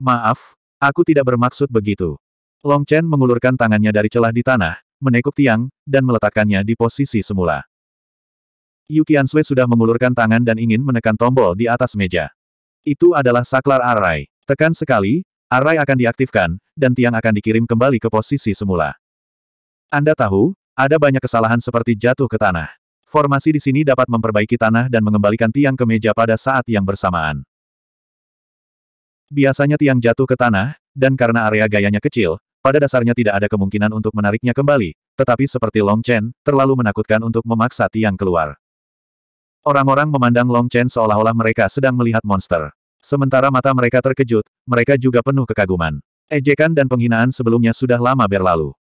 Maaf, aku tidak bermaksud begitu. Long Chen mengulurkan tangannya dari celah di tanah, menekuk tiang, dan meletakkannya di posisi semula. Yuki Sui sudah mengulurkan tangan dan ingin menekan tombol di atas meja. Itu adalah saklar arai. Tekan sekali, arai akan diaktifkan, dan tiang akan dikirim kembali ke posisi semula. Anda tahu, ada banyak kesalahan seperti jatuh ke tanah. Formasi di sini dapat memperbaiki tanah dan mengembalikan tiang ke meja pada saat yang bersamaan. Biasanya tiang jatuh ke tanah, dan karena area gayanya kecil, pada dasarnya tidak ada kemungkinan untuk menariknya kembali, tetapi seperti Long Chen, terlalu menakutkan untuk memaksa tiang keluar. Orang-orang memandang Long Chen seolah-olah mereka sedang melihat monster. Sementara mata mereka terkejut, mereka juga penuh kekaguman. Ejekan dan penghinaan sebelumnya sudah lama berlalu.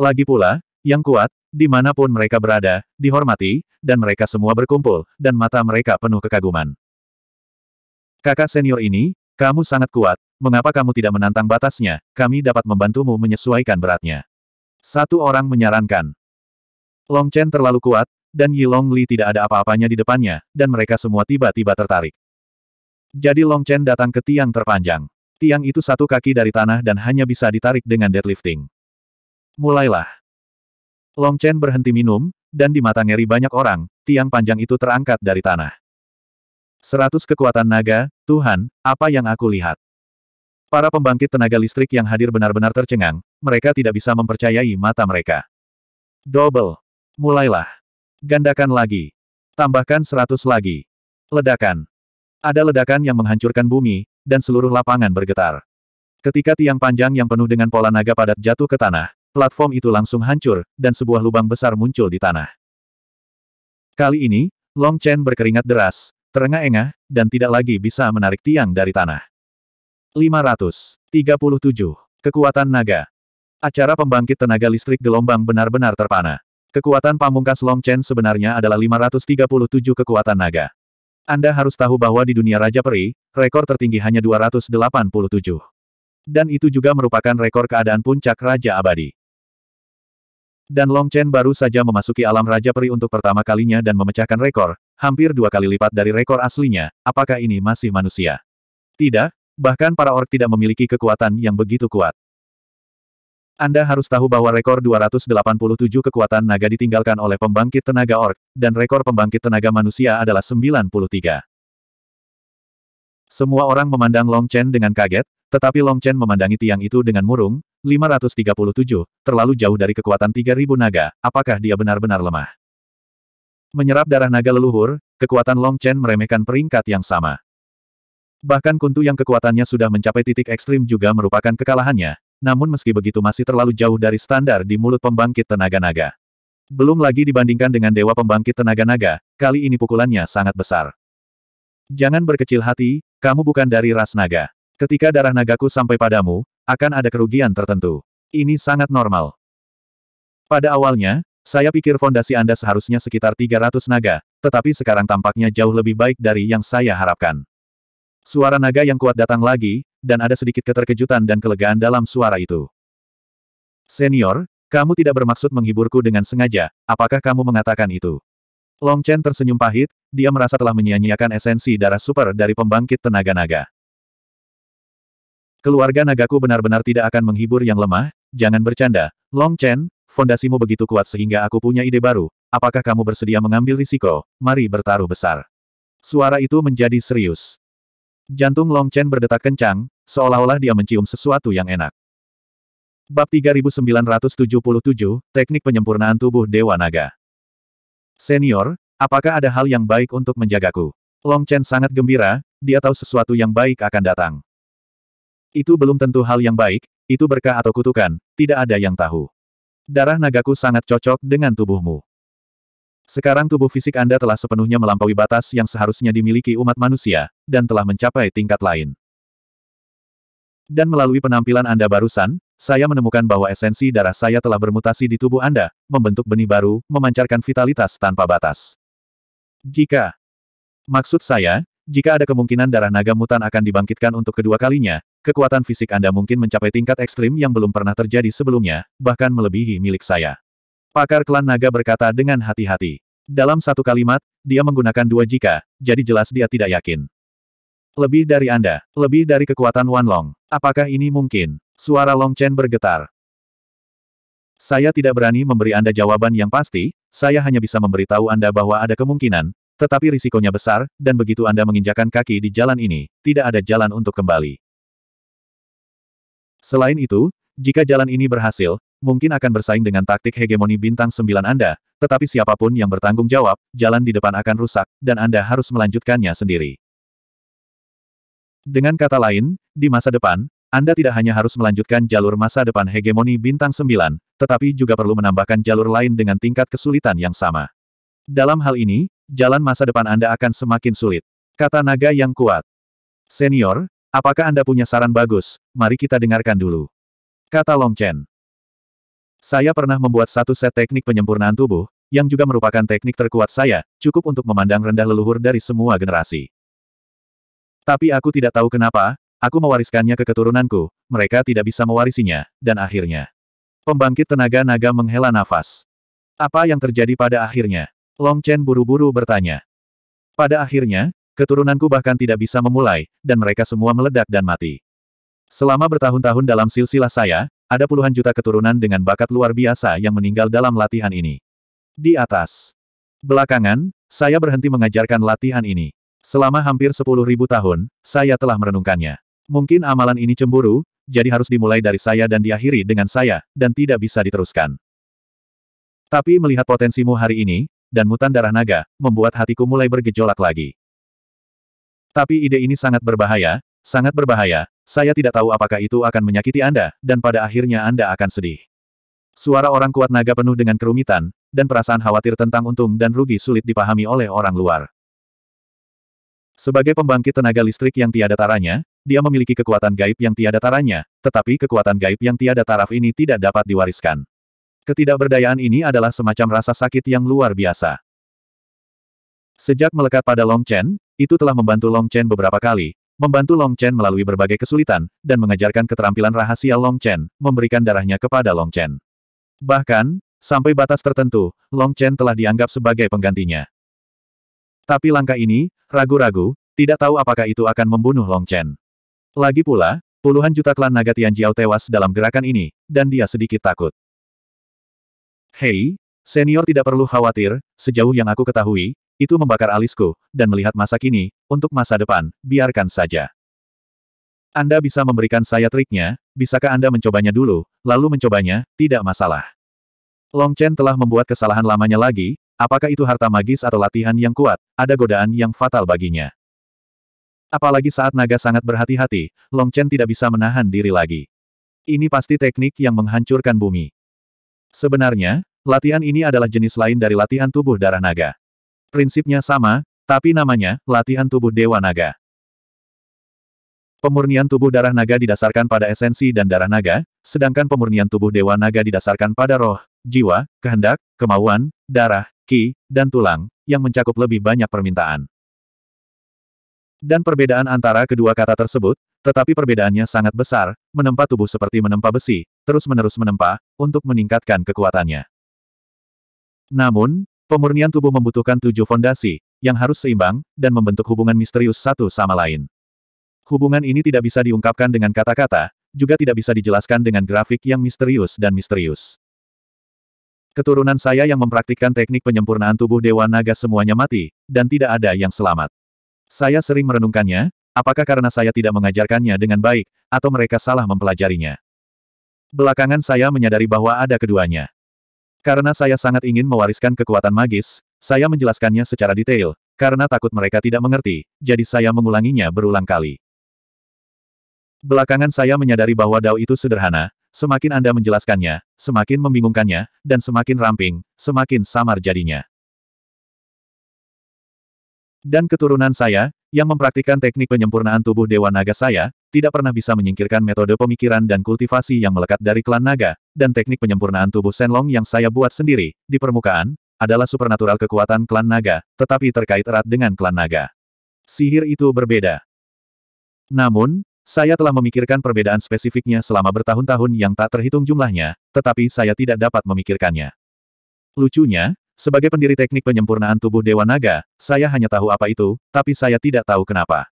Lagi pula, yang kuat, Dimanapun mereka berada, dihormati, dan mereka semua berkumpul, dan mata mereka penuh kekaguman. Kakak senior ini, kamu sangat kuat, mengapa kamu tidak menantang batasnya, kami dapat membantumu menyesuaikan beratnya. Satu orang menyarankan. Long Chen terlalu kuat, dan Yilong Li tidak ada apa-apanya di depannya, dan mereka semua tiba-tiba tertarik. Jadi Long Chen datang ke tiang terpanjang. Tiang itu satu kaki dari tanah dan hanya bisa ditarik dengan deadlifting. Mulailah. Long Chen berhenti minum, dan di mata ngeri banyak orang, tiang panjang itu terangkat dari tanah. Seratus kekuatan naga, Tuhan, apa yang aku lihat? Para pembangkit tenaga listrik yang hadir benar-benar tercengang, mereka tidak bisa mempercayai mata mereka. Double. Mulailah. Gandakan lagi. Tambahkan seratus lagi. Ledakan. Ada ledakan yang menghancurkan bumi, dan seluruh lapangan bergetar. Ketika tiang panjang yang penuh dengan pola naga padat jatuh ke tanah, platform itu langsung hancur, dan sebuah lubang besar muncul di tanah. Kali ini, Long Chen berkeringat deras, terengah-engah, dan tidak lagi bisa menarik tiang dari tanah. 537. Kekuatan Naga Acara pembangkit tenaga listrik gelombang benar-benar terpana. Kekuatan pamungkas Long Chen sebenarnya adalah 537 kekuatan naga. Anda harus tahu bahwa di dunia Raja Peri, rekor tertinggi hanya 287. Dan itu juga merupakan rekor keadaan puncak Raja Abadi. Dan Long Chen baru saja memasuki alam Raja Peri untuk pertama kalinya dan memecahkan rekor, hampir dua kali lipat dari rekor aslinya, apakah ini masih manusia? Tidak, bahkan para ork tidak memiliki kekuatan yang begitu kuat. Anda harus tahu bahwa rekor 287 kekuatan naga ditinggalkan oleh pembangkit tenaga ork, dan rekor pembangkit tenaga manusia adalah 93. Semua orang memandang Long Chen dengan kaget, tetapi Long Chen memandangi tiang itu dengan murung, 537, terlalu jauh dari kekuatan 3000 naga, apakah dia benar-benar lemah? Menyerap darah naga leluhur, kekuatan Long Chen meremehkan peringkat yang sama. Bahkan Kuntu yang kekuatannya sudah mencapai titik ekstrim juga merupakan kekalahannya, namun meski begitu masih terlalu jauh dari standar di mulut pembangkit tenaga-naga. Belum lagi dibandingkan dengan dewa pembangkit tenaga-naga, kali ini pukulannya sangat besar. Jangan berkecil hati, kamu bukan dari ras naga. Ketika darah nagaku sampai padamu, akan ada kerugian tertentu. Ini sangat normal. Pada awalnya, saya pikir fondasi Anda seharusnya sekitar 300 naga, tetapi sekarang tampaknya jauh lebih baik dari yang saya harapkan. Suara naga yang kuat datang lagi, dan ada sedikit keterkejutan dan kelegaan dalam suara itu. Senior, kamu tidak bermaksud menghiburku dengan sengaja, apakah kamu mengatakan itu? Long Chen tersenyum pahit, dia merasa telah menyia-nyiakan esensi darah super dari pembangkit tenaga naga. Keluarga Nagaku benar-benar tidak akan menghibur yang lemah, jangan bercanda. Long Chen, fondasimu begitu kuat sehingga aku punya ide baru. Apakah kamu bersedia mengambil risiko? Mari bertaruh besar. Suara itu menjadi serius. Jantung Long Chen berdetak kencang, seolah-olah dia mencium sesuatu yang enak. Bab 3977, Teknik Penyempurnaan Tubuh Dewa Naga. Senior, apakah ada hal yang baik untuk menjagaku? Long Chen sangat gembira, dia tahu sesuatu yang baik akan datang. Itu belum tentu hal yang baik, itu berkah atau kutukan, tidak ada yang tahu. Darah nagaku sangat cocok dengan tubuhmu. Sekarang tubuh fisik Anda telah sepenuhnya melampaui batas yang seharusnya dimiliki umat manusia, dan telah mencapai tingkat lain. Dan melalui penampilan Anda barusan, saya menemukan bahwa esensi darah saya telah bermutasi di tubuh Anda, membentuk benih baru, memancarkan vitalitas tanpa batas. Jika Maksud saya, jika ada kemungkinan darah naga mutan akan dibangkitkan untuk kedua kalinya, Kekuatan fisik Anda mungkin mencapai tingkat ekstrim yang belum pernah terjadi sebelumnya, bahkan melebihi milik saya. Pakar klan naga berkata dengan hati-hati. Dalam satu kalimat, dia menggunakan dua jika, jadi jelas dia tidak yakin. Lebih dari Anda, lebih dari kekuatan Wan Long. Apakah ini mungkin? Suara Long Chen bergetar. Saya tidak berani memberi Anda jawaban yang pasti, saya hanya bisa memberitahu Anda bahwa ada kemungkinan, tetapi risikonya besar, dan begitu Anda menginjakan kaki di jalan ini, tidak ada jalan untuk kembali. Selain itu, jika jalan ini berhasil, mungkin akan bersaing dengan taktik hegemoni bintang sembilan Anda, tetapi siapapun yang bertanggung jawab, jalan di depan akan rusak, dan Anda harus melanjutkannya sendiri. Dengan kata lain, di masa depan, Anda tidak hanya harus melanjutkan jalur masa depan hegemoni bintang sembilan, tetapi juga perlu menambahkan jalur lain dengan tingkat kesulitan yang sama. Dalam hal ini, jalan masa depan Anda akan semakin sulit. Kata naga yang kuat. Senior, Apakah Anda punya saran bagus? Mari kita dengarkan dulu. Kata Long Chen. Saya pernah membuat satu set teknik penyempurnaan tubuh, yang juga merupakan teknik terkuat saya, cukup untuk memandang rendah leluhur dari semua generasi. Tapi aku tidak tahu kenapa, aku mewariskannya ke keturunanku, mereka tidak bisa mewarisinya, dan akhirnya. Pembangkit tenaga naga menghela nafas. Apa yang terjadi pada akhirnya? Long Chen buru-buru bertanya. Pada akhirnya, Keturunanku bahkan tidak bisa memulai, dan mereka semua meledak dan mati. Selama bertahun-tahun dalam silsilah saya, ada puluhan juta keturunan dengan bakat luar biasa yang meninggal dalam latihan ini. Di atas. Belakangan, saya berhenti mengajarkan latihan ini. Selama hampir sepuluh ribu tahun, saya telah merenungkannya. Mungkin amalan ini cemburu, jadi harus dimulai dari saya dan diakhiri dengan saya, dan tidak bisa diteruskan. Tapi melihat potensimu hari ini, dan mutan darah naga, membuat hatiku mulai bergejolak lagi. Tapi ide ini sangat berbahaya, sangat berbahaya, saya tidak tahu apakah itu akan menyakiti Anda, dan pada akhirnya Anda akan sedih. Suara orang kuat naga penuh dengan kerumitan, dan perasaan khawatir tentang untung dan rugi sulit dipahami oleh orang luar. Sebagai pembangkit tenaga listrik yang tiada taranya, dia memiliki kekuatan gaib yang tiada taranya, tetapi kekuatan gaib yang tiada taraf ini tidak dapat diwariskan. Ketidakberdayaan ini adalah semacam rasa sakit yang luar biasa. Sejak melekat pada Long Chen, itu telah membantu Long Chen beberapa kali, membantu Long Chen melalui berbagai kesulitan, dan mengajarkan keterampilan rahasia Long Chen, memberikan darahnya kepada Long Chen. Bahkan, sampai batas tertentu, Long Chen telah dianggap sebagai penggantinya. Tapi langkah ini, ragu-ragu, tidak tahu apakah itu akan membunuh Long Chen. Lagi pula, puluhan juta klan naga Tianjiao tewas dalam gerakan ini, dan dia sedikit takut. Hei, senior tidak perlu khawatir, sejauh yang aku ketahui, itu membakar alisku, dan melihat masa kini, untuk masa depan, biarkan saja. Anda bisa memberikan saya triknya, bisakah Anda mencobanya dulu, lalu mencobanya, tidak masalah. Long Chen telah membuat kesalahan lamanya lagi, apakah itu harta magis atau latihan yang kuat, ada godaan yang fatal baginya. Apalagi saat naga sangat berhati-hati, Long Chen tidak bisa menahan diri lagi. Ini pasti teknik yang menghancurkan bumi. Sebenarnya, latihan ini adalah jenis lain dari latihan tubuh darah naga. Prinsipnya sama, tapi namanya, latihan tubuh Dewa Naga. Pemurnian tubuh darah naga didasarkan pada esensi dan darah naga, sedangkan pemurnian tubuh dewa naga didasarkan pada roh, jiwa, kehendak, kemauan, darah, ki, dan tulang, yang mencakup lebih banyak permintaan. Dan perbedaan antara kedua kata tersebut, tetapi perbedaannya sangat besar, menempa tubuh seperti menempa besi, terus-menerus menempa, untuk meningkatkan kekuatannya. Namun, Pemurnian tubuh membutuhkan tujuh fondasi, yang harus seimbang, dan membentuk hubungan misterius satu sama lain. Hubungan ini tidak bisa diungkapkan dengan kata-kata, juga tidak bisa dijelaskan dengan grafik yang misterius dan misterius. Keturunan saya yang mempraktikkan teknik penyempurnaan tubuh Dewa Naga semuanya mati, dan tidak ada yang selamat. Saya sering merenungkannya, apakah karena saya tidak mengajarkannya dengan baik, atau mereka salah mempelajarinya. Belakangan saya menyadari bahwa ada keduanya. Karena saya sangat ingin mewariskan kekuatan magis, saya menjelaskannya secara detail, karena takut mereka tidak mengerti, jadi saya mengulanginya berulang kali. Belakangan saya menyadari bahwa Dao itu sederhana, semakin Anda menjelaskannya, semakin membingungkannya, dan semakin ramping, semakin samar jadinya. Dan keturunan saya, yang mempraktikkan teknik penyempurnaan tubuh Dewa Naga saya, tidak pernah bisa menyingkirkan metode pemikiran dan kultivasi yang melekat dari klan naga, dan teknik penyempurnaan tubuh Senlong yang saya buat sendiri, di permukaan, adalah supernatural kekuatan klan naga, tetapi terkait erat dengan klan naga. Sihir itu berbeda. Namun, saya telah memikirkan perbedaan spesifiknya selama bertahun-tahun yang tak terhitung jumlahnya, tetapi saya tidak dapat memikirkannya. Lucunya, sebagai pendiri teknik penyempurnaan tubuh Dewa Naga, saya hanya tahu apa itu, tapi saya tidak tahu kenapa.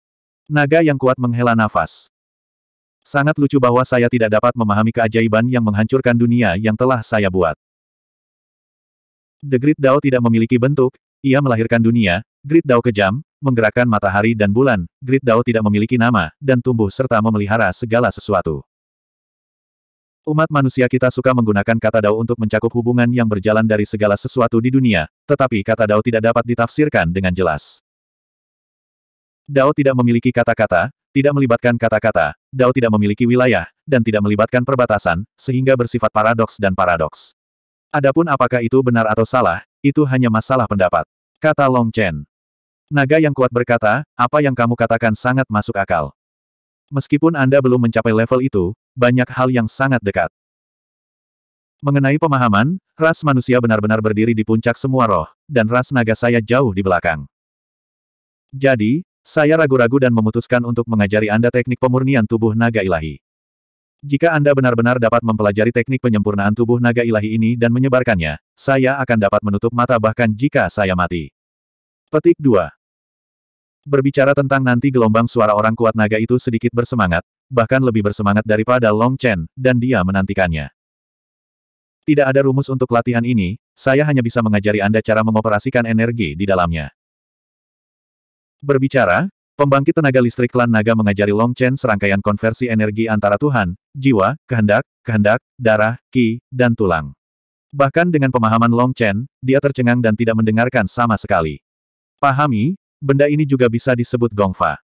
Naga yang kuat menghela nafas. Sangat lucu bahwa saya tidak dapat memahami keajaiban yang menghancurkan dunia yang telah saya buat. The Great Dao tidak memiliki bentuk, ia melahirkan dunia, Great Dao kejam, menggerakkan matahari dan bulan, Great Dao tidak memiliki nama, dan tumbuh serta memelihara segala sesuatu. Umat manusia kita suka menggunakan kata dao untuk mencakup hubungan yang berjalan dari segala sesuatu di dunia, tetapi kata dao tidak dapat ditafsirkan dengan jelas. Dao tidak memiliki kata-kata, tidak melibatkan kata-kata, Dao tidak memiliki wilayah, dan tidak melibatkan perbatasan, sehingga bersifat paradoks dan paradoks. Adapun apakah itu benar atau salah, itu hanya masalah pendapat. Kata Long Chen. Naga yang kuat berkata, apa yang kamu katakan sangat masuk akal. Meskipun Anda belum mencapai level itu, banyak hal yang sangat dekat. Mengenai pemahaman, ras manusia benar-benar berdiri di puncak semua roh, dan ras naga saya jauh di belakang. Jadi, saya ragu-ragu dan memutuskan untuk mengajari Anda teknik pemurnian tubuh naga ilahi. Jika Anda benar-benar dapat mempelajari teknik penyempurnaan tubuh naga ilahi ini dan menyebarkannya, saya akan dapat menutup mata bahkan jika saya mati. Petik 2. Berbicara tentang nanti gelombang suara orang kuat naga itu sedikit bersemangat, bahkan lebih bersemangat daripada Long Chen, dan dia menantikannya. Tidak ada rumus untuk latihan ini, saya hanya bisa mengajari Anda cara mengoperasikan energi di dalamnya. Berbicara, pembangkit tenaga listrik klan naga mengajari Long Chen serangkaian konversi energi antara Tuhan, jiwa, kehendak, kehendak, darah, ki, dan tulang. Bahkan dengan pemahaman Long Chen, dia tercengang dan tidak mendengarkan sama sekali. Pahami, benda ini juga bisa disebut gongfa.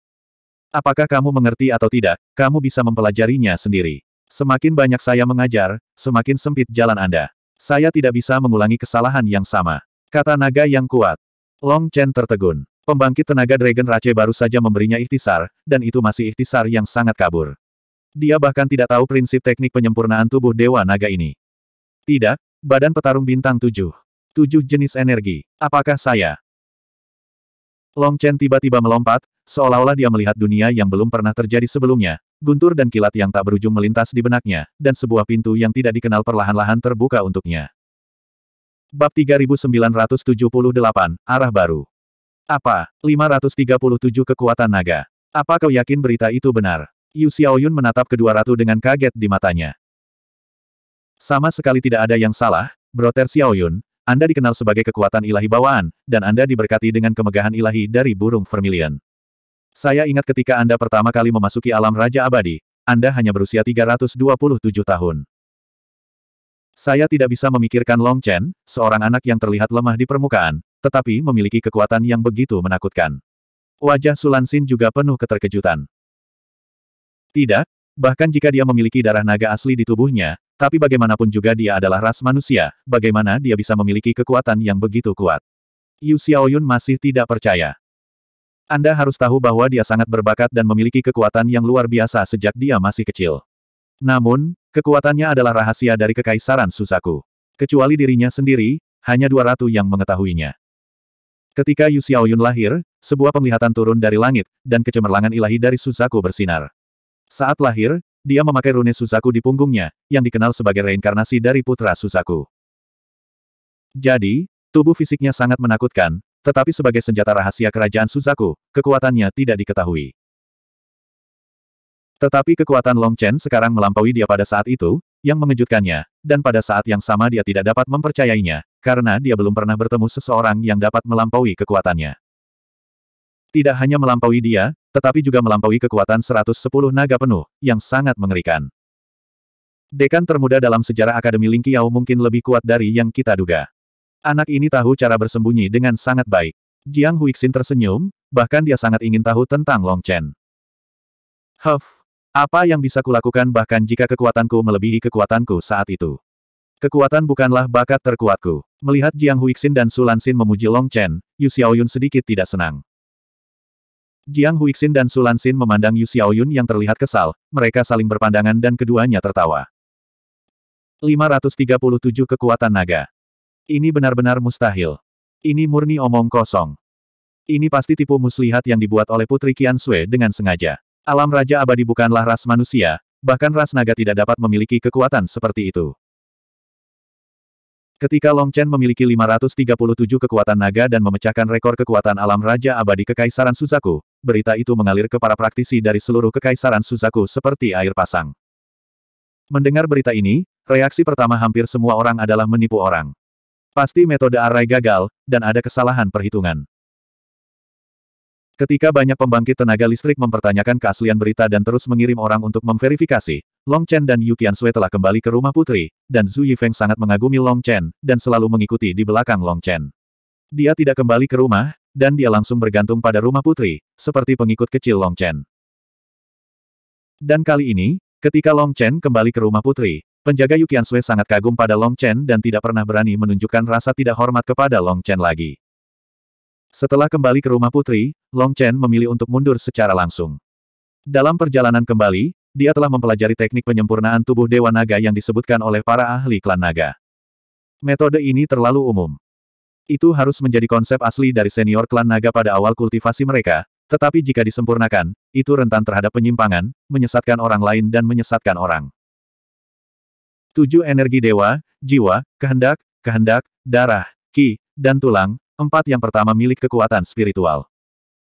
Apakah kamu mengerti atau tidak, kamu bisa mempelajarinya sendiri. Semakin banyak saya mengajar, semakin sempit jalan Anda. Saya tidak bisa mengulangi kesalahan yang sama. Kata naga yang kuat. Long Chen tertegun. Pembangkit tenaga Dragon Race baru saja memberinya ikhtisar, dan itu masih ikhtisar yang sangat kabur. Dia bahkan tidak tahu prinsip teknik penyempurnaan tubuh Dewa Naga ini. Tidak, badan petarung bintang tujuh. Tujuh jenis energi. Apakah saya? Long Chen tiba-tiba melompat, seolah-olah dia melihat dunia yang belum pernah terjadi sebelumnya. Guntur dan kilat yang tak berujung melintas di benaknya, dan sebuah pintu yang tidak dikenal perlahan-lahan terbuka untuknya. Bab 3978, Arah Baru apa? 537 kekuatan naga. Apa kau yakin berita itu benar? Yu Xiaoyun menatap kedua ratu dengan kaget di matanya. Sama sekali tidak ada yang salah, Broter Xiaoyun, Anda dikenal sebagai kekuatan ilahi bawaan, dan Anda diberkati dengan kemegahan ilahi dari burung vermilion. Saya ingat ketika Anda pertama kali memasuki alam Raja Abadi, Anda hanya berusia 327 tahun. Saya tidak bisa memikirkan Long Chen, seorang anak yang terlihat lemah di permukaan, tetapi memiliki kekuatan yang begitu menakutkan. Wajah Sulansin juga penuh keterkejutan. Tidak, bahkan jika dia memiliki darah naga asli di tubuhnya, tapi bagaimanapun juga dia adalah ras manusia, bagaimana dia bisa memiliki kekuatan yang begitu kuat. Yu Xiaoyun masih tidak percaya. Anda harus tahu bahwa dia sangat berbakat dan memiliki kekuatan yang luar biasa sejak dia masih kecil. Namun, kekuatannya adalah rahasia dari Kekaisaran Susaku. Kecuali dirinya sendiri, hanya dua ratu yang mengetahuinya. Ketika Yu Xiaoyun lahir, sebuah penglihatan turun dari langit, dan kecemerlangan ilahi dari Suzaku bersinar. Saat lahir, dia memakai rune Suzaku di punggungnya, yang dikenal sebagai reinkarnasi dari putra Suzaku. Jadi, tubuh fisiknya sangat menakutkan, tetapi sebagai senjata rahasia kerajaan Suzaku, kekuatannya tidak diketahui. Tetapi kekuatan Long Chen sekarang melampaui dia pada saat itu, yang mengejutkannya, dan pada saat yang sama dia tidak dapat mempercayainya, karena dia belum pernah bertemu seseorang yang dapat melampaui kekuatannya. Tidak hanya melampaui dia, tetapi juga melampaui kekuatan 110 naga penuh, yang sangat mengerikan. Dekan termuda dalam sejarah Akademi Lingqiao mungkin lebih kuat dari yang kita duga. Anak ini tahu cara bersembunyi dengan sangat baik. Jiang Huixin tersenyum, bahkan dia sangat ingin tahu tentang Long Chen. Huff, apa yang bisa kulakukan bahkan jika kekuatanku melebihi kekuatanku saat itu? Kekuatan bukanlah bakat terkuatku. Melihat Jiang Huixin dan Sulansin memuji Long Chen, Yu Xiaoyun sedikit tidak senang. Jiang Huixin dan Sulansin memandang Yu Xiaoyun yang terlihat kesal, mereka saling berpandangan dan keduanya tertawa. 537 Kekuatan Naga Ini benar-benar mustahil. Ini murni omong kosong. Ini pasti tipu muslihat yang dibuat oleh Putri Qian Sui dengan sengaja. Alam Raja Abadi bukanlah ras manusia, bahkan ras naga tidak dapat memiliki kekuatan seperti itu. Ketika Long Chen memiliki 537 kekuatan naga dan memecahkan rekor kekuatan alam Raja Abadi Kekaisaran Suzaku, berita itu mengalir ke para praktisi dari seluruh Kekaisaran Suzaku seperti air pasang. Mendengar berita ini, reaksi pertama hampir semua orang adalah menipu orang. Pasti metode Array gagal, dan ada kesalahan perhitungan. Ketika banyak pembangkit tenaga listrik mempertanyakan keaslian berita dan terus mengirim orang untuk memverifikasi, Long Chen dan Yu Qianshui telah kembali ke rumah putri, dan Zhu Yifeng sangat mengagumi Long Chen, dan selalu mengikuti di belakang Long Chen. Dia tidak kembali ke rumah, dan dia langsung bergantung pada rumah putri, seperti pengikut kecil Long Chen. Dan kali ini, ketika Long Chen kembali ke rumah putri, penjaga Yu Qianshui sangat kagum pada Long Chen dan tidak pernah berani menunjukkan rasa tidak hormat kepada Long Chen lagi. Setelah kembali ke rumah putri, Long Chen memilih untuk mundur secara langsung. Dalam perjalanan kembali, dia telah mempelajari teknik penyempurnaan tubuh Dewa Naga yang disebutkan oleh para ahli klan naga. Metode ini terlalu umum. Itu harus menjadi konsep asli dari senior klan naga pada awal kultivasi mereka, tetapi jika disempurnakan, itu rentan terhadap penyimpangan, menyesatkan orang lain dan menyesatkan orang. Tujuh energi dewa, jiwa, kehendak, kehendak, darah, ki, dan tulang, empat yang pertama milik kekuatan spiritual.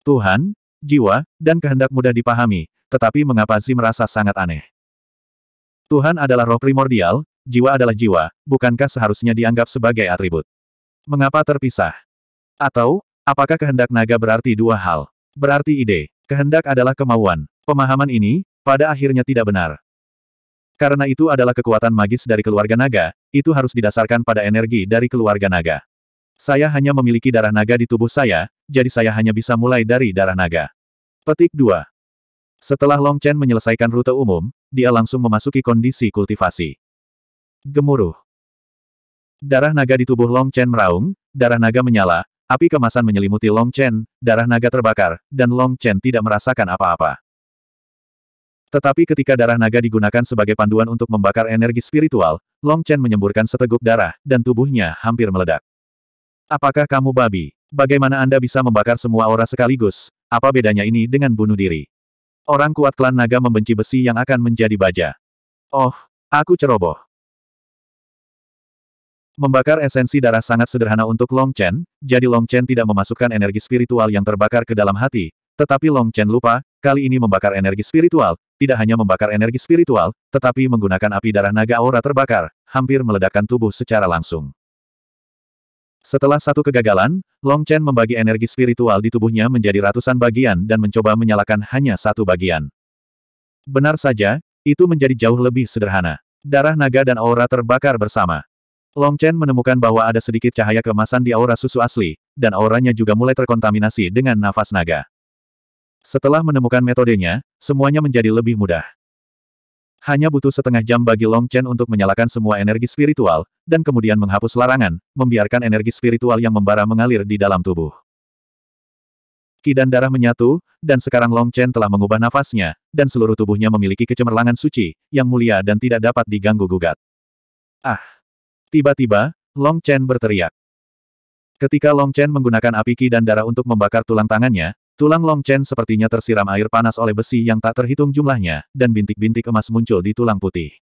Tuhan, jiwa, dan kehendak mudah dipahami, tetapi mengapa Zi merasa sangat aneh? Tuhan adalah roh primordial, jiwa adalah jiwa, bukankah seharusnya dianggap sebagai atribut? Mengapa terpisah? Atau, apakah kehendak naga berarti dua hal? Berarti ide, kehendak adalah kemauan. Pemahaman ini, pada akhirnya tidak benar. Karena itu adalah kekuatan magis dari keluarga naga, itu harus didasarkan pada energi dari keluarga naga. Saya hanya memiliki darah naga di tubuh saya, jadi saya hanya bisa mulai dari darah naga. Petik 2. Setelah Long Chen menyelesaikan rute umum, dia langsung memasuki kondisi kultivasi. Gemuruh. Darah naga di tubuh Long Chen meraung, darah naga menyala, api kemasan menyelimuti Long Chen, darah naga terbakar, dan Long Chen tidak merasakan apa-apa. Tetapi ketika darah naga digunakan sebagai panduan untuk membakar energi spiritual, Long Chen menyemburkan seteguk darah, dan tubuhnya hampir meledak. Apakah kamu babi? Bagaimana Anda bisa membakar semua aura sekaligus? Apa bedanya ini dengan bunuh diri? Orang kuat klan naga membenci besi yang akan menjadi baja. Oh, aku ceroboh. Membakar esensi darah sangat sederhana untuk Long Chen, jadi Long Chen tidak memasukkan energi spiritual yang terbakar ke dalam hati, tetapi Long Chen lupa, kali ini membakar energi spiritual, tidak hanya membakar energi spiritual, tetapi menggunakan api darah naga aura terbakar, hampir meledakkan tubuh secara langsung. Setelah satu kegagalan, Long Chen membagi energi spiritual di tubuhnya menjadi ratusan bagian dan mencoba menyalakan hanya satu bagian. Benar saja, itu menjadi jauh lebih sederhana. Darah naga dan aura terbakar bersama. Long Chen menemukan bahwa ada sedikit cahaya kemasan di aura susu asli, dan auranya juga mulai terkontaminasi dengan nafas naga. Setelah menemukan metodenya, semuanya menjadi lebih mudah. Hanya butuh setengah jam bagi Long Chen untuk menyalakan semua energi spiritual, dan kemudian menghapus larangan, membiarkan energi spiritual yang membara mengalir di dalam tubuh. Ki dan darah menyatu, dan sekarang Long Chen telah mengubah nafasnya, dan seluruh tubuhnya memiliki kecemerlangan suci, yang mulia dan tidak dapat diganggu-gugat. Ah! Tiba-tiba, Long Chen berteriak. Ketika Long Chen menggunakan api ki dan darah untuk membakar tulang tangannya, Tulang Long Chen sepertinya tersiram air panas oleh besi yang tak terhitung jumlahnya, dan bintik-bintik emas muncul di tulang putih.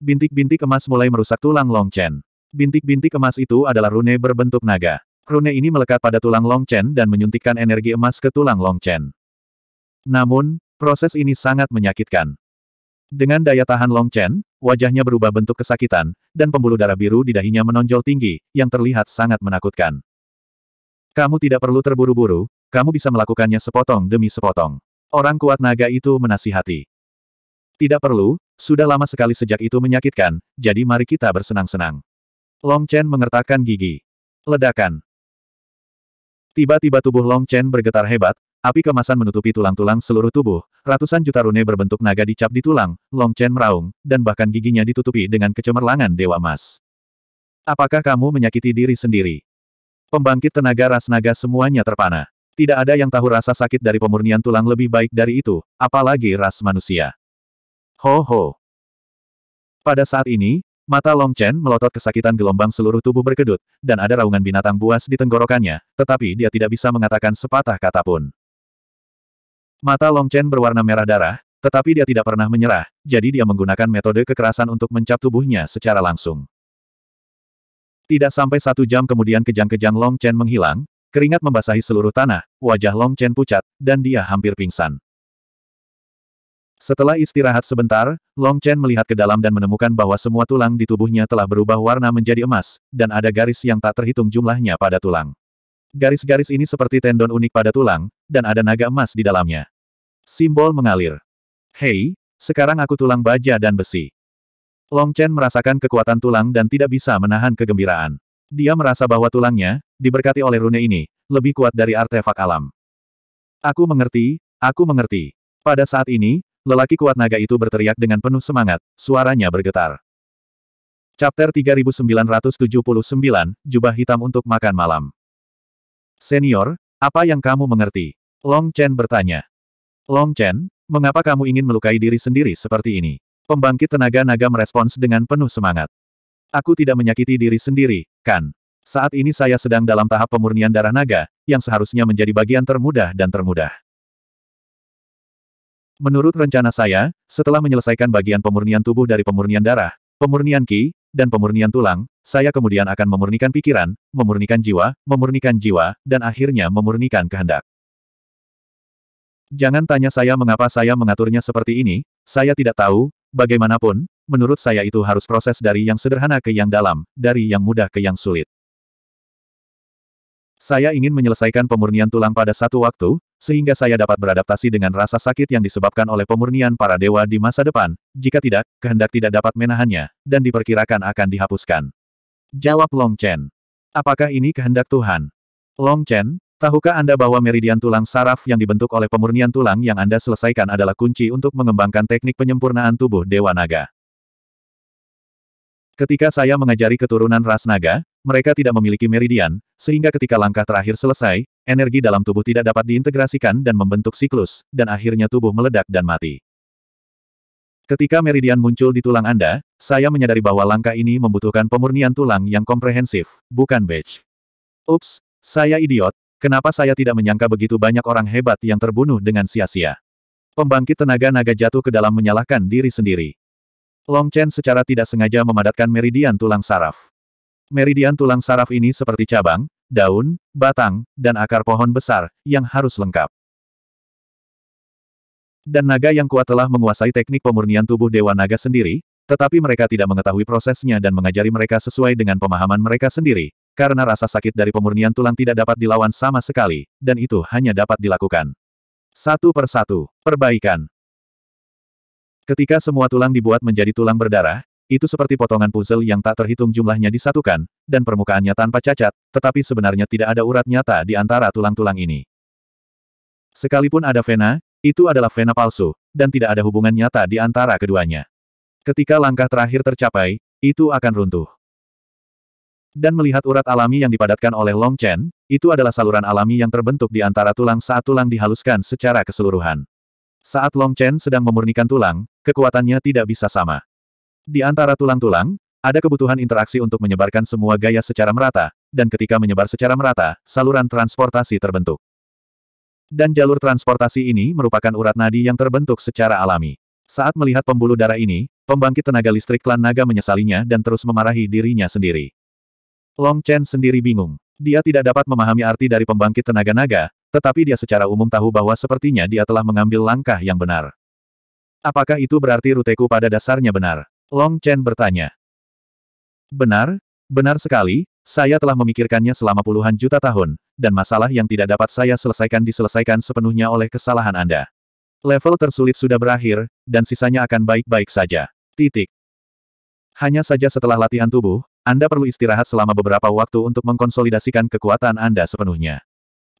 Bintik-bintik emas mulai merusak tulang Long Chen. Bintik-bintik emas itu adalah rune berbentuk naga. Rune ini melekat pada tulang Long Chen dan menyuntikkan energi emas ke tulang Long Chen. Namun, proses ini sangat menyakitkan. Dengan daya tahan Long Chen, wajahnya berubah bentuk kesakitan, dan pembuluh darah biru di dahinya menonjol tinggi, yang terlihat sangat menakutkan. Kamu tidak perlu terburu-buru, kamu bisa melakukannya sepotong demi sepotong. Orang kuat naga itu menasihati. Tidak perlu, sudah lama sekali sejak itu menyakitkan, jadi mari kita bersenang-senang. Long Chen mengertakkan gigi. Ledakan. Tiba-tiba tubuh Long Chen bergetar hebat, api kemasan menutupi tulang-tulang seluruh tubuh, ratusan juta rune berbentuk naga dicap di tulang, Long Chen meraung, dan bahkan giginya ditutupi dengan kecemerlangan dewa emas. Apakah kamu menyakiti diri sendiri? Pembangkit tenaga ras naga semuanya terpana. Tidak ada yang tahu rasa sakit dari pemurnian tulang lebih baik dari itu, apalagi ras manusia. Ho ho. Pada saat ini, mata Long Chen melotot kesakitan gelombang seluruh tubuh berkedut, dan ada raungan binatang buas di tenggorokannya, tetapi dia tidak bisa mengatakan sepatah kata pun. Mata Long Chen berwarna merah darah, tetapi dia tidak pernah menyerah, jadi dia menggunakan metode kekerasan untuk mencap tubuhnya secara langsung. Tidak sampai satu jam kemudian kejang-kejang Long Chen menghilang, Keringat membasahi seluruh tanah, wajah Long Chen pucat, dan dia hampir pingsan. Setelah istirahat sebentar, Long Chen melihat ke dalam dan menemukan bahwa semua tulang di tubuhnya telah berubah warna menjadi emas, dan ada garis yang tak terhitung jumlahnya pada tulang. Garis-garis ini seperti tendon unik pada tulang, dan ada naga emas di dalamnya. Simbol mengalir. Hei, sekarang aku tulang baja dan besi. Long Chen merasakan kekuatan tulang dan tidak bisa menahan kegembiraan. Dia merasa bahwa tulangnya, diberkati oleh rune ini, lebih kuat dari artefak alam. Aku mengerti, aku mengerti. Pada saat ini, lelaki kuat naga itu berteriak dengan penuh semangat, suaranya bergetar. Chapter 3979, Jubah Hitam untuk Makan Malam. Senior, apa yang kamu mengerti? Long Chen bertanya. Long Chen, mengapa kamu ingin melukai diri sendiri seperti ini? Pembangkit tenaga naga merespons dengan penuh semangat. Aku tidak menyakiti diri sendiri, saat ini saya sedang dalam tahap pemurnian darah naga, yang seharusnya menjadi bagian termudah dan termudah. Menurut rencana saya, setelah menyelesaikan bagian pemurnian tubuh dari pemurnian darah, pemurnian ki, dan pemurnian tulang, saya kemudian akan memurnikan pikiran, memurnikan jiwa, memurnikan jiwa, dan akhirnya memurnikan kehendak. Jangan tanya saya mengapa saya mengaturnya seperti ini, saya tidak tahu, bagaimanapun, menurut saya itu harus proses dari yang sederhana ke yang dalam, dari yang mudah ke yang sulit. Saya ingin menyelesaikan pemurnian tulang pada satu waktu, sehingga saya dapat beradaptasi dengan rasa sakit yang disebabkan oleh pemurnian para dewa di masa depan, jika tidak, kehendak tidak dapat menahannya, dan diperkirakan akan dihapuskan. Jawab Long Chen. Apakah ini kehendak Tuhan? Long Chen, Tahukah Anda bahwa meridian tulang saraf yang dibentuk oleh pemurnian tulang yang Anda selesaikan adalah kunci untuk mengembangkan teknik penyempurnaan tubuh Dewa Naga? Ketika saya mengajari keturunan ras naga, mereka tidak memiliki meridian, sehingga ketika langkah terakhir selesai, energi dalam tubuh tidak dapat diintegrasikan dan membentuk siklus, dan akhirnya tubuh meledak dan mati. Ketika meridian muncul di tulang Anda, saya menyadari bahwa langkah ini membutuhkan pemurnian tulang yang komprehensif, bukan batch. Ups, saya idiot, Kenapa saya tidak menyangka begitu banyak orang hebat yang terbunuh dengan sia-sia? Pembangkit tenaga naga jatuh ke dalam menyalahkan diri sendiri. Long Chen secara tidak sengaja memadatkan meridian tulang saraf. Meridian tulang saraf ini seperti cabang, daun, batang, dan akar pohon besar, yang harus lengkap. Dan naga yang kuat telah menguasai teknik pemurnian tubuh Dewa Naga sendiri, tetapi mereka tidak mengetahui prosesnya dan mengajari mereka sesuai dengan pemahaman mereka sendiri, karena rasa sakit dari pemurnian tulang tidak dapat dilawan sama sekali, dan itu hanya dapat dilakukan. Satu per satu, perbaikan. Ketika semua tulang dibuat menjadi tulang berdarah, itu seperti potongan puzzle yang tak terhitung jumlahnya disatukan, dan permukaannya tanpa cacat, tetapi sebenarnya tidak ada urat nyata di antara tulang-tulang ini. Sekalipun ada vena, itu adalah vena palsu, dan tidak ada hubungan nyata di antara keduanya. Ketika langkah terakhir tercapai, itu akan runtuh. Dan melihat urat alami yang dipadatkan oleh Long Chen, itu adalah saluran alami yang terbentuk di antara tulang saat tulang dihaluskan secara keseluruhan. Saat Long Chen sedang memurnikan tulang, kekuatannya tidak bisa sama. Di antara tulang-tulang, ada kebutuhan interaksi untuk menyebarkan semua gaya secara merata, dan ketika menyebar secara merata, saluran transportasi terbentuk. Dan jalur transportasi ini merupakan urat nadi yang terbentuk secara alami. Saat melihat pembuluh darah ini, pembangkit tenaga listrik klan naga menyesalinya dan terus memarahi dirinya sendiri. Long Chen sendiri bingung. Dia tidak dapat memahami arti dari pembangkit tenaga naga, tetapi dia secara umum tahu bahwa sepertinya dia telah mengambil langkah yang benar. Apakah itu berarti ruteku pada dasarnya benar? Long Chen bertanya. Benar, benar sekali, saya telah memikirkannya selama puluhan juta tahun, dan masalah yang tidak dapat saya selesaikan diselesaikan sepenuhnya oleh kesalahan Anda. Level tersulit sudah berakhir, dan sisanya akan baik-baik saja. Titik. Hanya saja setelah latihan tubuh, anda perlu istirahat selama beberapa waktu untuk mengkonsolidasikan kekuatan Anda sepenuhnya.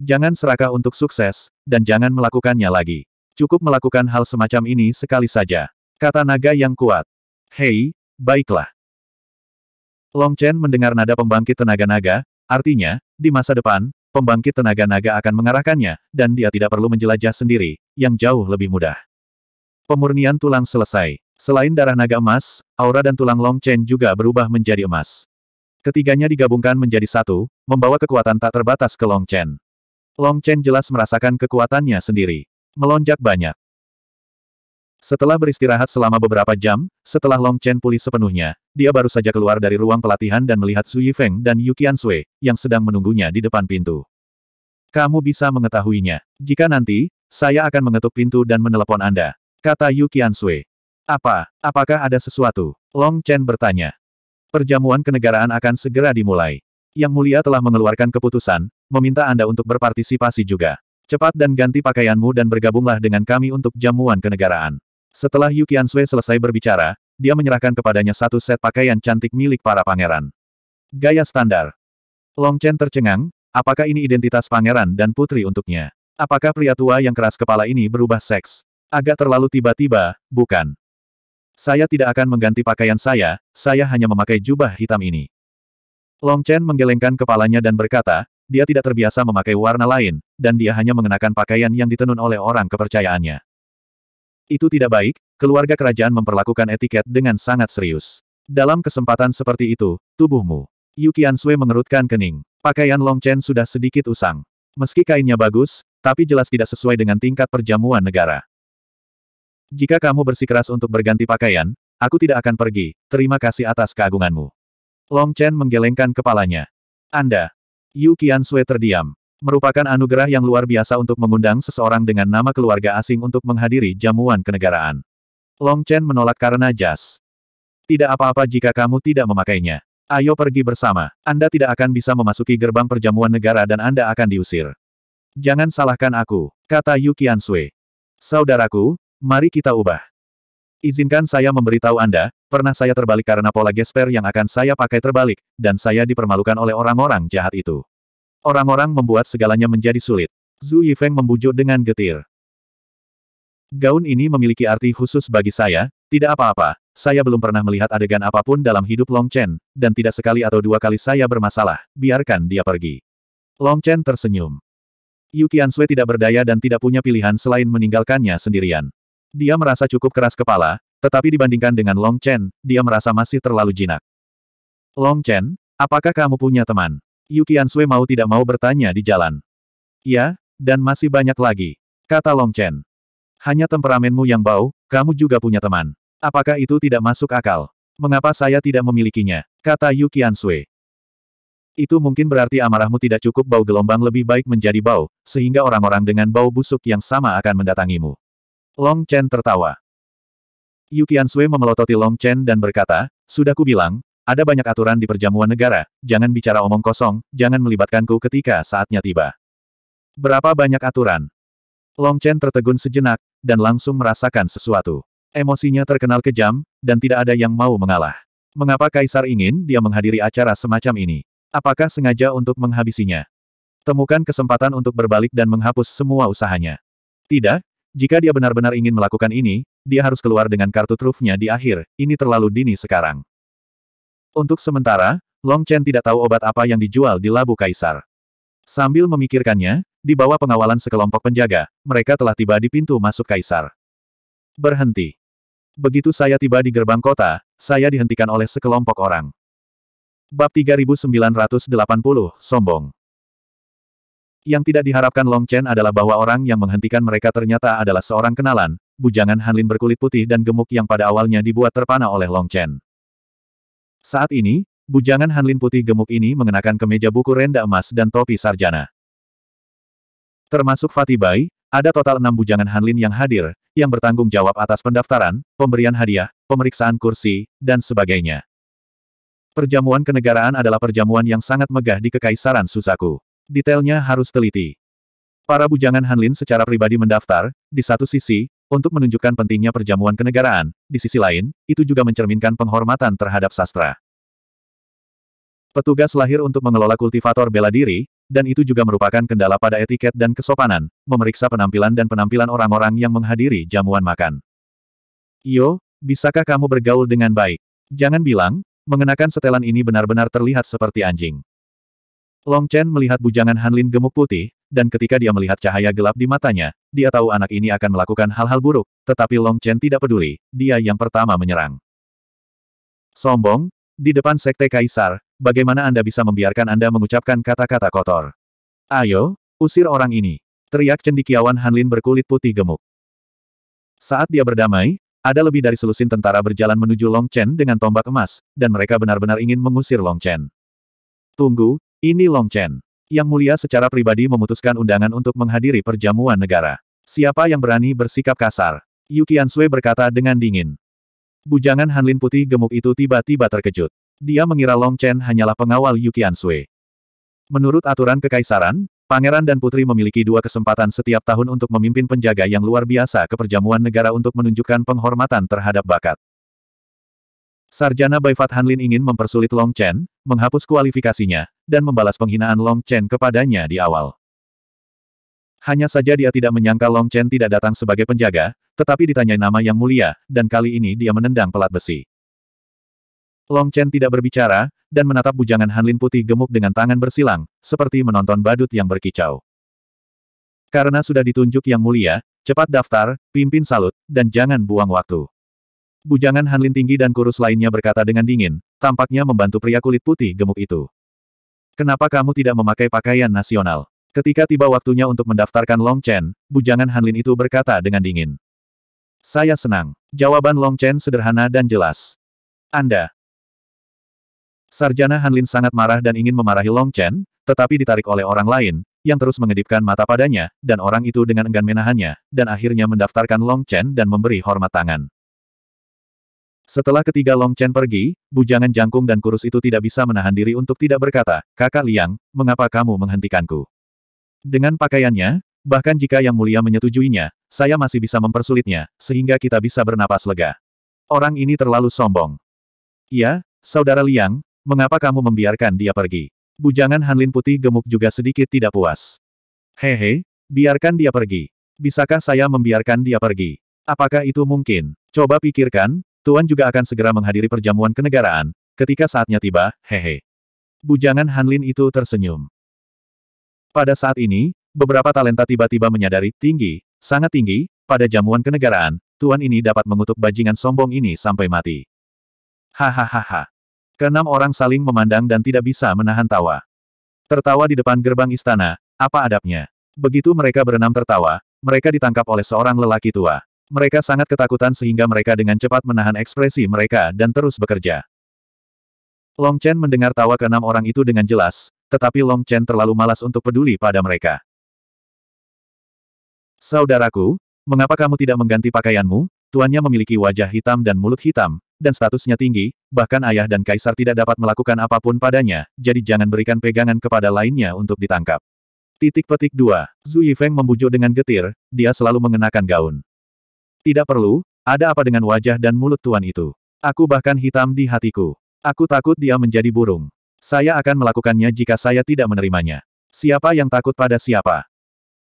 Jangan serakah untuk sukses, dan jangan melakukannya lagi. Cukup melakukan hal semacam ini sekali saja. Kata naga yang kuat. Hei, baiklah. Long Chen mendengar nada pembangkit tenaga naga, artinya, di masa depan, pembangkit tenaga naga akan mengarahkannya, dan dia tidak perlu menjelajah sendiri, yang jauh lebih mudah. Pemurnian tulang selesai. Selain darah naga emas, aura dan tulang Long Chen juga berubah menjadi emas. Ketiganya digabungkan menjadi satu, membawa kekuatan tak terbatas ke Long Chen. Long Chen jelas merasakan kekuatannya sendiri. Melonjak banyak. Setelah beristirahat selama beberapa jam, setelah Long Chen pulih sepenuhnya, dia baru saja keluar dari ruang pelatihan dan melihat Su Yifeng dan Yu Qiansui, yang sedang menunggunya di depan pintu. Kamu bisa mengetahuinya. Jika nanti, saya akan mengetuk pintu dan menelepon Anda. Kata Yu Qiansui. Apa? Apakah ada sesuatu? Long Chen bertanya. Perjamuan kenegaraan akan segera dimulai. Yang Mulia telah mengeluarkan keputusan, meminta Anda untuk berpartisipasi juga. Cepat dan ganti pakaianmu dan bergabunglah dengan kami untuk jamuan kenegaraan. Setelah Yu Qiansui selesai berbicara, dia menyerahkan kepadanya satu set pakaian cantik milik para pangeran. Gaya standar. Long Chen tercengang, apakah ini identitas pangeran dan putri untuknya? Apakah pria tua yang keras kepala ini berubah seks? Agak terlalu tiba-tiba, bukan? Saya tidak akan mengganti pakaian saya, saya hanya memakai jubah hitam ini. Long Chen menggelengkan kepalanya dan berkata, dia tidak terbiasa memakai warna lain, dan dia hanya mengenakan pakaian yang ditenun oleh orang kepercayaannya. Itu tidak baik, keluarga kerajaan memperlakukan etiket dengan sangat serius. Dalam kesempatan seperti itu, tubuhmu. Yukian Sui mengerutkan kening. Pakaian Long Chen sudah sedikit usang. Meski kainnya bagus, tapi jelas tidak sesuai dengan tingkat perjamuan negara. Jika kamu bersikeras untuk berganti pakaian, aku tidak akan pergi, terima kasih atas keagunganmu. Long Chen menggelengkan kepalanya. Anda. Yu Qian Sui terdiam. Merupakan anugerah yang luar biasa untuk mengundang seseorang dengan nama keluarga asing untuk menghadiri jamuan kenegaraan. Long Chen menolak karena jas. Tidak apa-apa jika kamu tidak memakainya. Ayo pergi bersama. Anda tidak akan bisa memasuki gerbang perjamuan negara dan Anda akan diusir. Jangan salahkan aku, kata Yu Qian Sui. Saudaraku, Mari kita ubah. Izinkan saya memberitahu Anda, pernah saya terbalik karena pola gesper yang akan saya pakai terbalik, dan saya dipermalukan oleh orang-orang jahat itu. Orang-orang membuat segalanya menjadi sulit. Zhu Yifeng membujuk dengan getir. Gaun ini memiliki arti khusus bagi saya, tidak apa-apa, saya belum pernah melihat adegan apapun dalam hidup Long Chen, dan tidak sekali atau dua kali saya bermasalah, biarkan dia pergi. Long Chen tersenyum. Yu Sui tidak berdaya dan tidak punya pilihan selain meninggalkannya sendirian. Dia merasa cukup keras kepala, tetapi dibandingkan dengan Long Chen, dia merasa masih terlalu jinak. Long Chen, apakah kamu punya teman? Yu Sui mau tidak mau bertanya di jalan. Ya, dan masih banyak lagi. Kata Long Chen. Hanya temperamenmu yang bau, kamu juga punya teman. Apakah itu tidak masuk akal? Mengapa saya tidak memilikinya? Kata Yu Sui. Itu mungkin berarti amarahmu tidak cukup bau gelombang lebih baik menjadi bau, sehingga orang-orang dengan bau busuk yang sama akan mendatangimu. Long Chen tertawa. Yukian Sui memelototi Long Chen dan berkata, Sudah kubilang, ada banyak aturan di perjamuan negara, jangan bicara omong kosong, jangan melibatkanku ketika saatnya tiba. Berapa banyak aturan? Long Chen tertegun sejenak, dan langsung merasakan sesuatu. Emosinya terkenal kejam, dan tidak ada yang mau mengalah. Mengapa Kaisar ingin dia menghadiri acara semacam ini? Apakah sengaja untuk menghabisinya? Temukan kesempatan untuk berbalik dan menghapus semua usahanya. Tidak, jika dia benar-benar ingin melakukan ini, dia harus keluar dengan kartu trufnya di akhir, ini terlalu dini sekarang. Untuk sementara, Long Chen tidak tahu obat apa yang dijual di Labu Kaisar. Sambil memikirkannya, di bawah pengawalan sekelompok penjaga, mereka telah tiba di pintu masuk Kaisar. Berhenti. Begitu saya tiba di gerbang kota, saya dihentikan oleh sekelompok orang. Bab 3980, Sombong. Yang tidak diharapkan Long Chen adalah bahwa orang yang menghentikan mereka ternyata adalah seorang kenalan, bujangan Hanlin berkulit putih dan gemuk yang pada awalnya dibuat terpana oleh Long Chen. Saat ini, bujangan Hanlin putih gemuk ini mengenakan kemeja buku renda emas dan topi sarjana. Termasuk Fatibai, ada total enam bujangan Hanlin yang hadir, yang bertanggung jawab atas pendaftaran, pemberian hadiah, pemeriksaan kursi, dan sebagainya. Perjamuan kenegaraan adalah perjamuan yang sangat megah di Kekaisaran Susaku detailnya harus teliti. Para bujangan Hanlin secara pribadi mendaftar, di satu sisi, untuk menunjukkan pentingnya perjamuan kenegaraan, di sisi lain, itu juga mencerminkan penghormatan terhadap sastra. Petugas lahir untuk mengelola kultivator bela diri, dan itu juga merupakan kendala pada etiket dan kesopanan, memeriksa penampilan dan penampilan orang-orang yang menghadiri jamuan makan. Yo, bisakah kamu bergaul dengan baik? Jangan bilang, mengenakan setelan ini benar-benar terlihat seperti anjing. Long Chen melihat bujangan Hanlin gemuk putih, dan ketika dia melihat cahaya gelap di matanya, dia tahu anak ini akan melakukan hal-hal buruk, tetapi Long Chen tidak peduli, dia yang pertama menyerang. Sombong, di depan Sekte Kaisar, bagaimana Anda bisa membiarkan Anda mengucapkan kata-kata kotor? Ayo, usir orang ini. Teriak cendikiawan Hanlin berkulit putih gemuk. Saat dia berdamai, ada lebih dari selusin tentara berjalan menuju Long Chen dengan tombak emas, dan mereka benar-benar ingin mengusir Long Chen. Tunggu, ini Long Chen. Yang mulia secara pribadi memutuskan undangan untuk menghadiri perjamuan negara. Siapa yang berani bersikap kasar? Yu Qiansui berkata dengan dingin. Bujangan Hanlin putih gemuk itu tiba-tiba terkejut. Dia mengira Long Chen hanyalah pengawal Yu Qiansui. Menurut aturan kekaisaran, pangeran dan putri memiliki dua kesempatan setiap tahun untuk memimpin penjaga yang luar biasa ke perjamuan negara untuk menunjukkan penghormatan terhadap bakat. Sarjana Baifat Hanlin ingin mempersulit Long Chen, menghapus kualifikasinya, dan membalas penghinaan Long Chen kepadanya di awal. Hanya saja dia tidak menyangka Long Chen tidak datang sebagai penjaga, tetapi ditanyai nama yang mulia, dan kali ini dia menendang pelat besi. Long Chen tidak berbicara, dan menatap bujangan Hanlin putih gemuk dengan tangan bersilang, seperti menonton badut yang berkicau. Karena sudah ditunjuk yang mulia, cepat daftar, pimpin salut, dan jangan buang waktu. Bujangan Hanlin tinggi dan kurus lainnya berkata dengan dingin, tampaknya membantu pria kulit putih gemuk itu. Kenapa kamu tidak memakai pakaian nasional? Ketika tiba waktunya untuk mendaftarkan Long Chen, bujangan Hanlin itu berkata dengan dingin. Saya senang. Jawaban Long Chen sederhana dan jelas. Anda. Sarjana Hanlin sangat marah dan ingin memarahi Long Chen, tetapi ditarik oleh orang lain, yang terus mengedipkan mata padanya, dan orang itu dengan enggan menahannya, dan akhirnya mendaftarkan Long Chen dan memberi hormat tangan. Setelah ketiga Long Chen pergi, bujangan jangkung dan kurus itu tidak bisa menahan diri untuk tidak berkata, Kakak Liang, mengapa kamu menghentikanku? Dengan pakaiannya, bahkan jika Yang Mulia menyetujuinya, saya masih bisa mempersulitnya, sehingga kita bisa bernapas lega. Orang ini terlalu sombong. Ya, Saudara Liang, mengapa kamu membiarkan dia pergi? Bujangan Hanlin Putih gemuk juga sedikit tidak puas. Hehe, biarkan dia pergi. Bisakah saya membiarkan dia pergi? Apakah itu mungkin? Coba pikirkan, Tuan juga akan segera menghadiri perjamuan kenegaraan, ketika saatnya tiba, hehe. Bujangan Hanlin itu tersenyum. Pada saat ini, beberapa talenta tiba-tiba menyadari, tinggi, sangat tinggi, pada jamuan kenegaraan, Tuan ini dapat mengutuk bajingan sombong ini sampai mati. Hahaha. Keenam orang saling memandang dan tidak bisa menahan tawa. Tertawa di depan gerbang istana, apa adabnya. Begitu mereka berenam tertawa, mereka ditangkap oleh seorang lelaki tua. Mereka sangat ketakutan sehingga mereka dengan cepat menahan ekspresi mereka dan terus bekerja. Long Chen mendengar tawa keenam orang itu dengan jelas, tetapi Long Chen terlalu malas untuk peduli pada mereka. Saudaraku, mengapa kamu tidak mengganti pakaianmu? Tuannya memiliki wajah hitam dan mulut hitam, dan statusnya tinggi, bahkan ayah dan kaisar tidak dapat melakukan apapun padanya, jadi jangan berikan pegangan kepada lainnya untuk ditangkap. Titik petik 2. Zui Feng membujuk dengan getir, dia selalu mengenakan gaun. Tidak perlu, ada apa dengan wajah dan mulut tuan itu? Aku bahkan hitam di hatiku. Aku takut dia menjadi burung. Saya akan melakukannya jika saya tidak menerimanya. Siapa yang takut pada siapa?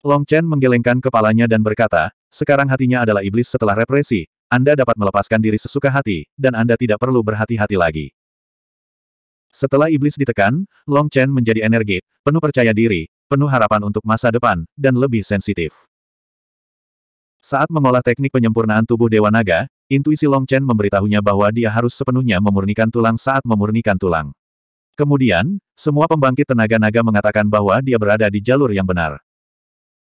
Long Chen menggelengkan kepalanya dan berkata, sekarang hatinya adalah iblis setelah represi, Anda dapat melepaskan diri sesuka hati, dan Anda tidak perlu berhati-hati lagi. Setelah iblis ditekan, Long Chen menjadi energi, penuh percaya diri, penuh harapan untuk masa depan, dan lebih sensitif. Saat mengolah teknik penyempurnaan tubuh Dewa Naga, intuisi Long Chen memberitahunya bahwa dia harus sepenuhnya memurnikan tulang saat memurnikan tulang. Kemudian, semua pembangkit tenaga naga mengatakan bahwa dia berada di jalur yang benar.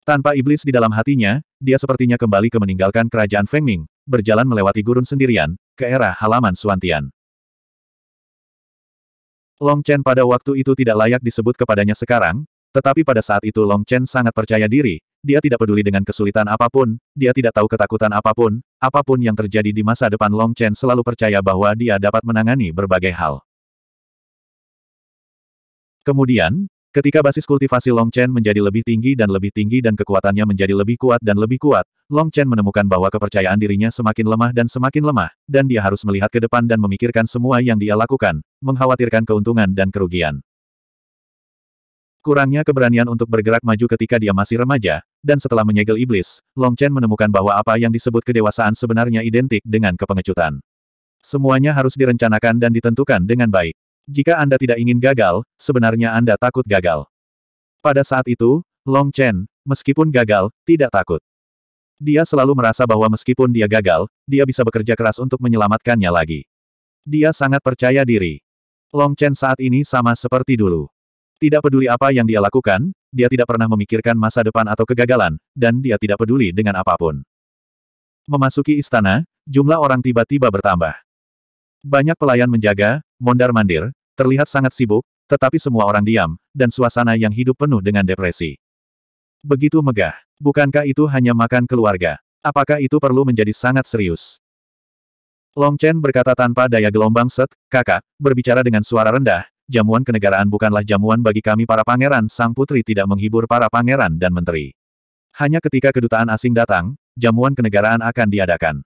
Tanpa iblis di dalam hatinya, dia sepertinya kembali ke meninggalkan kerajaan Fengming, berjalan melewati gurun sendirian, ke era halaman Suantian. Long Chen pada waktu itu tidak layak disebut kepadanya sekarang, tetapi pada saat itu Long Chen sangat percaya diri, dia tidak peduli dengan kesulitan apapun, dia tidak tahu ketakutan apapun, apapun yang terjadi di masa depan Long Chen selalu percaya bahwa dia dapat menangani berbagai hal. Kemudian, ketika basis kultivasi Long Chen menjadi lebih tinggi dan lebih tinggi dan kekuatannya menjadi lebih kuat dan lebih kuat, Long Chen menemukan bahwa kepercayaan dirinya semakin lemah dan semakin lemah, dan dia harus melihat ke depan dan memikirkan semua yang dia lakukan, mengkhawatirkan keuntungan dan kerugian. Kurangnya keberanian untuk bergerak maju ketika dia masih remaja, dan setelah menyegel iblis, Long Chen menemukan bahwa apa yang disebut kedewasaan sebenarnya identik dengan kepengecutan. Semuanya harus direncanakan dan ditentukan dengan baik. Jika Anda tidak ingin gagal, sebenarnya Anda takut gagal. Pada saat itu, Long Chen, meskipun gagal, tidak takut. Dia selalu merasa bahwa meskipun dia gagal, dia bisa bekerja keras untuk menyelamatkannya lagi. Dia sangat percaya diri. Long Chen saat ini sama seperti dulu. Tidak peduli apa yang dia lakukan, dia tidak pernah memikirkan masa depan atau kegagalan, dan dia tidak peduli dengan apapun. Memasuki istana, jumlah orang tiba-tiba bertambah. Banyak pelayan menjaga, mondar-mandir, terlihat sangat sibuk, tetapi semua orang diam, dan suasana yang hidup penuh dengan depresi. Begitu megah, bukankah itu hanya makan keluarga? Apakah itu perlu menjadi sangat serius? Long Chen berkata tanpa daya gelombang set, kakak, berbicara dengan suara rendah, jamuan kenegaraan bukanlah jamuan bagi kami para pangeran. Sang putri tidak menghibur para pangeran dan menteri. Hanya ketika kedutaan asing datang, jamuan kenegaraan akan diadakan.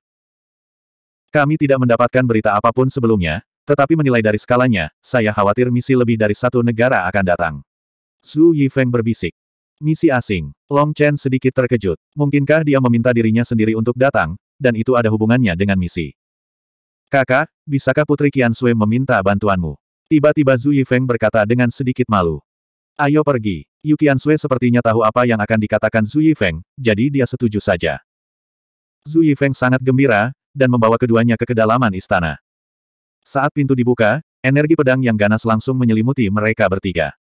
Kami tidak mendapatkan berita apapun sebelumnya, tetapi menilai dari skalanya, saya khawatir misi lebih dari satu negara akan datang. Su Yifeng berbisik. Misi asing. Long Chen sedikit terkejut. Mungkinkah dia meminta dirinya sendiri untuk datang, dan itu ada hubungannya dengan misi. Kakak, bisakah Putri Qian Sui meminta bantuanmu? Tiba-tiba Zhu Yifeng berkata dengan sedikit malu. Ayo pergi. Yukian Sui sepertinya tahu apa yang akan dikatakan Zhu Yifeng, jadi dia setuju saja. Zhu Yifeng sangat gembira, dan membawa keduanya ke kedalaman istana. Saat pintu dibuka, energi pedang yang ganas langsung menyelimuti mereka bertiga.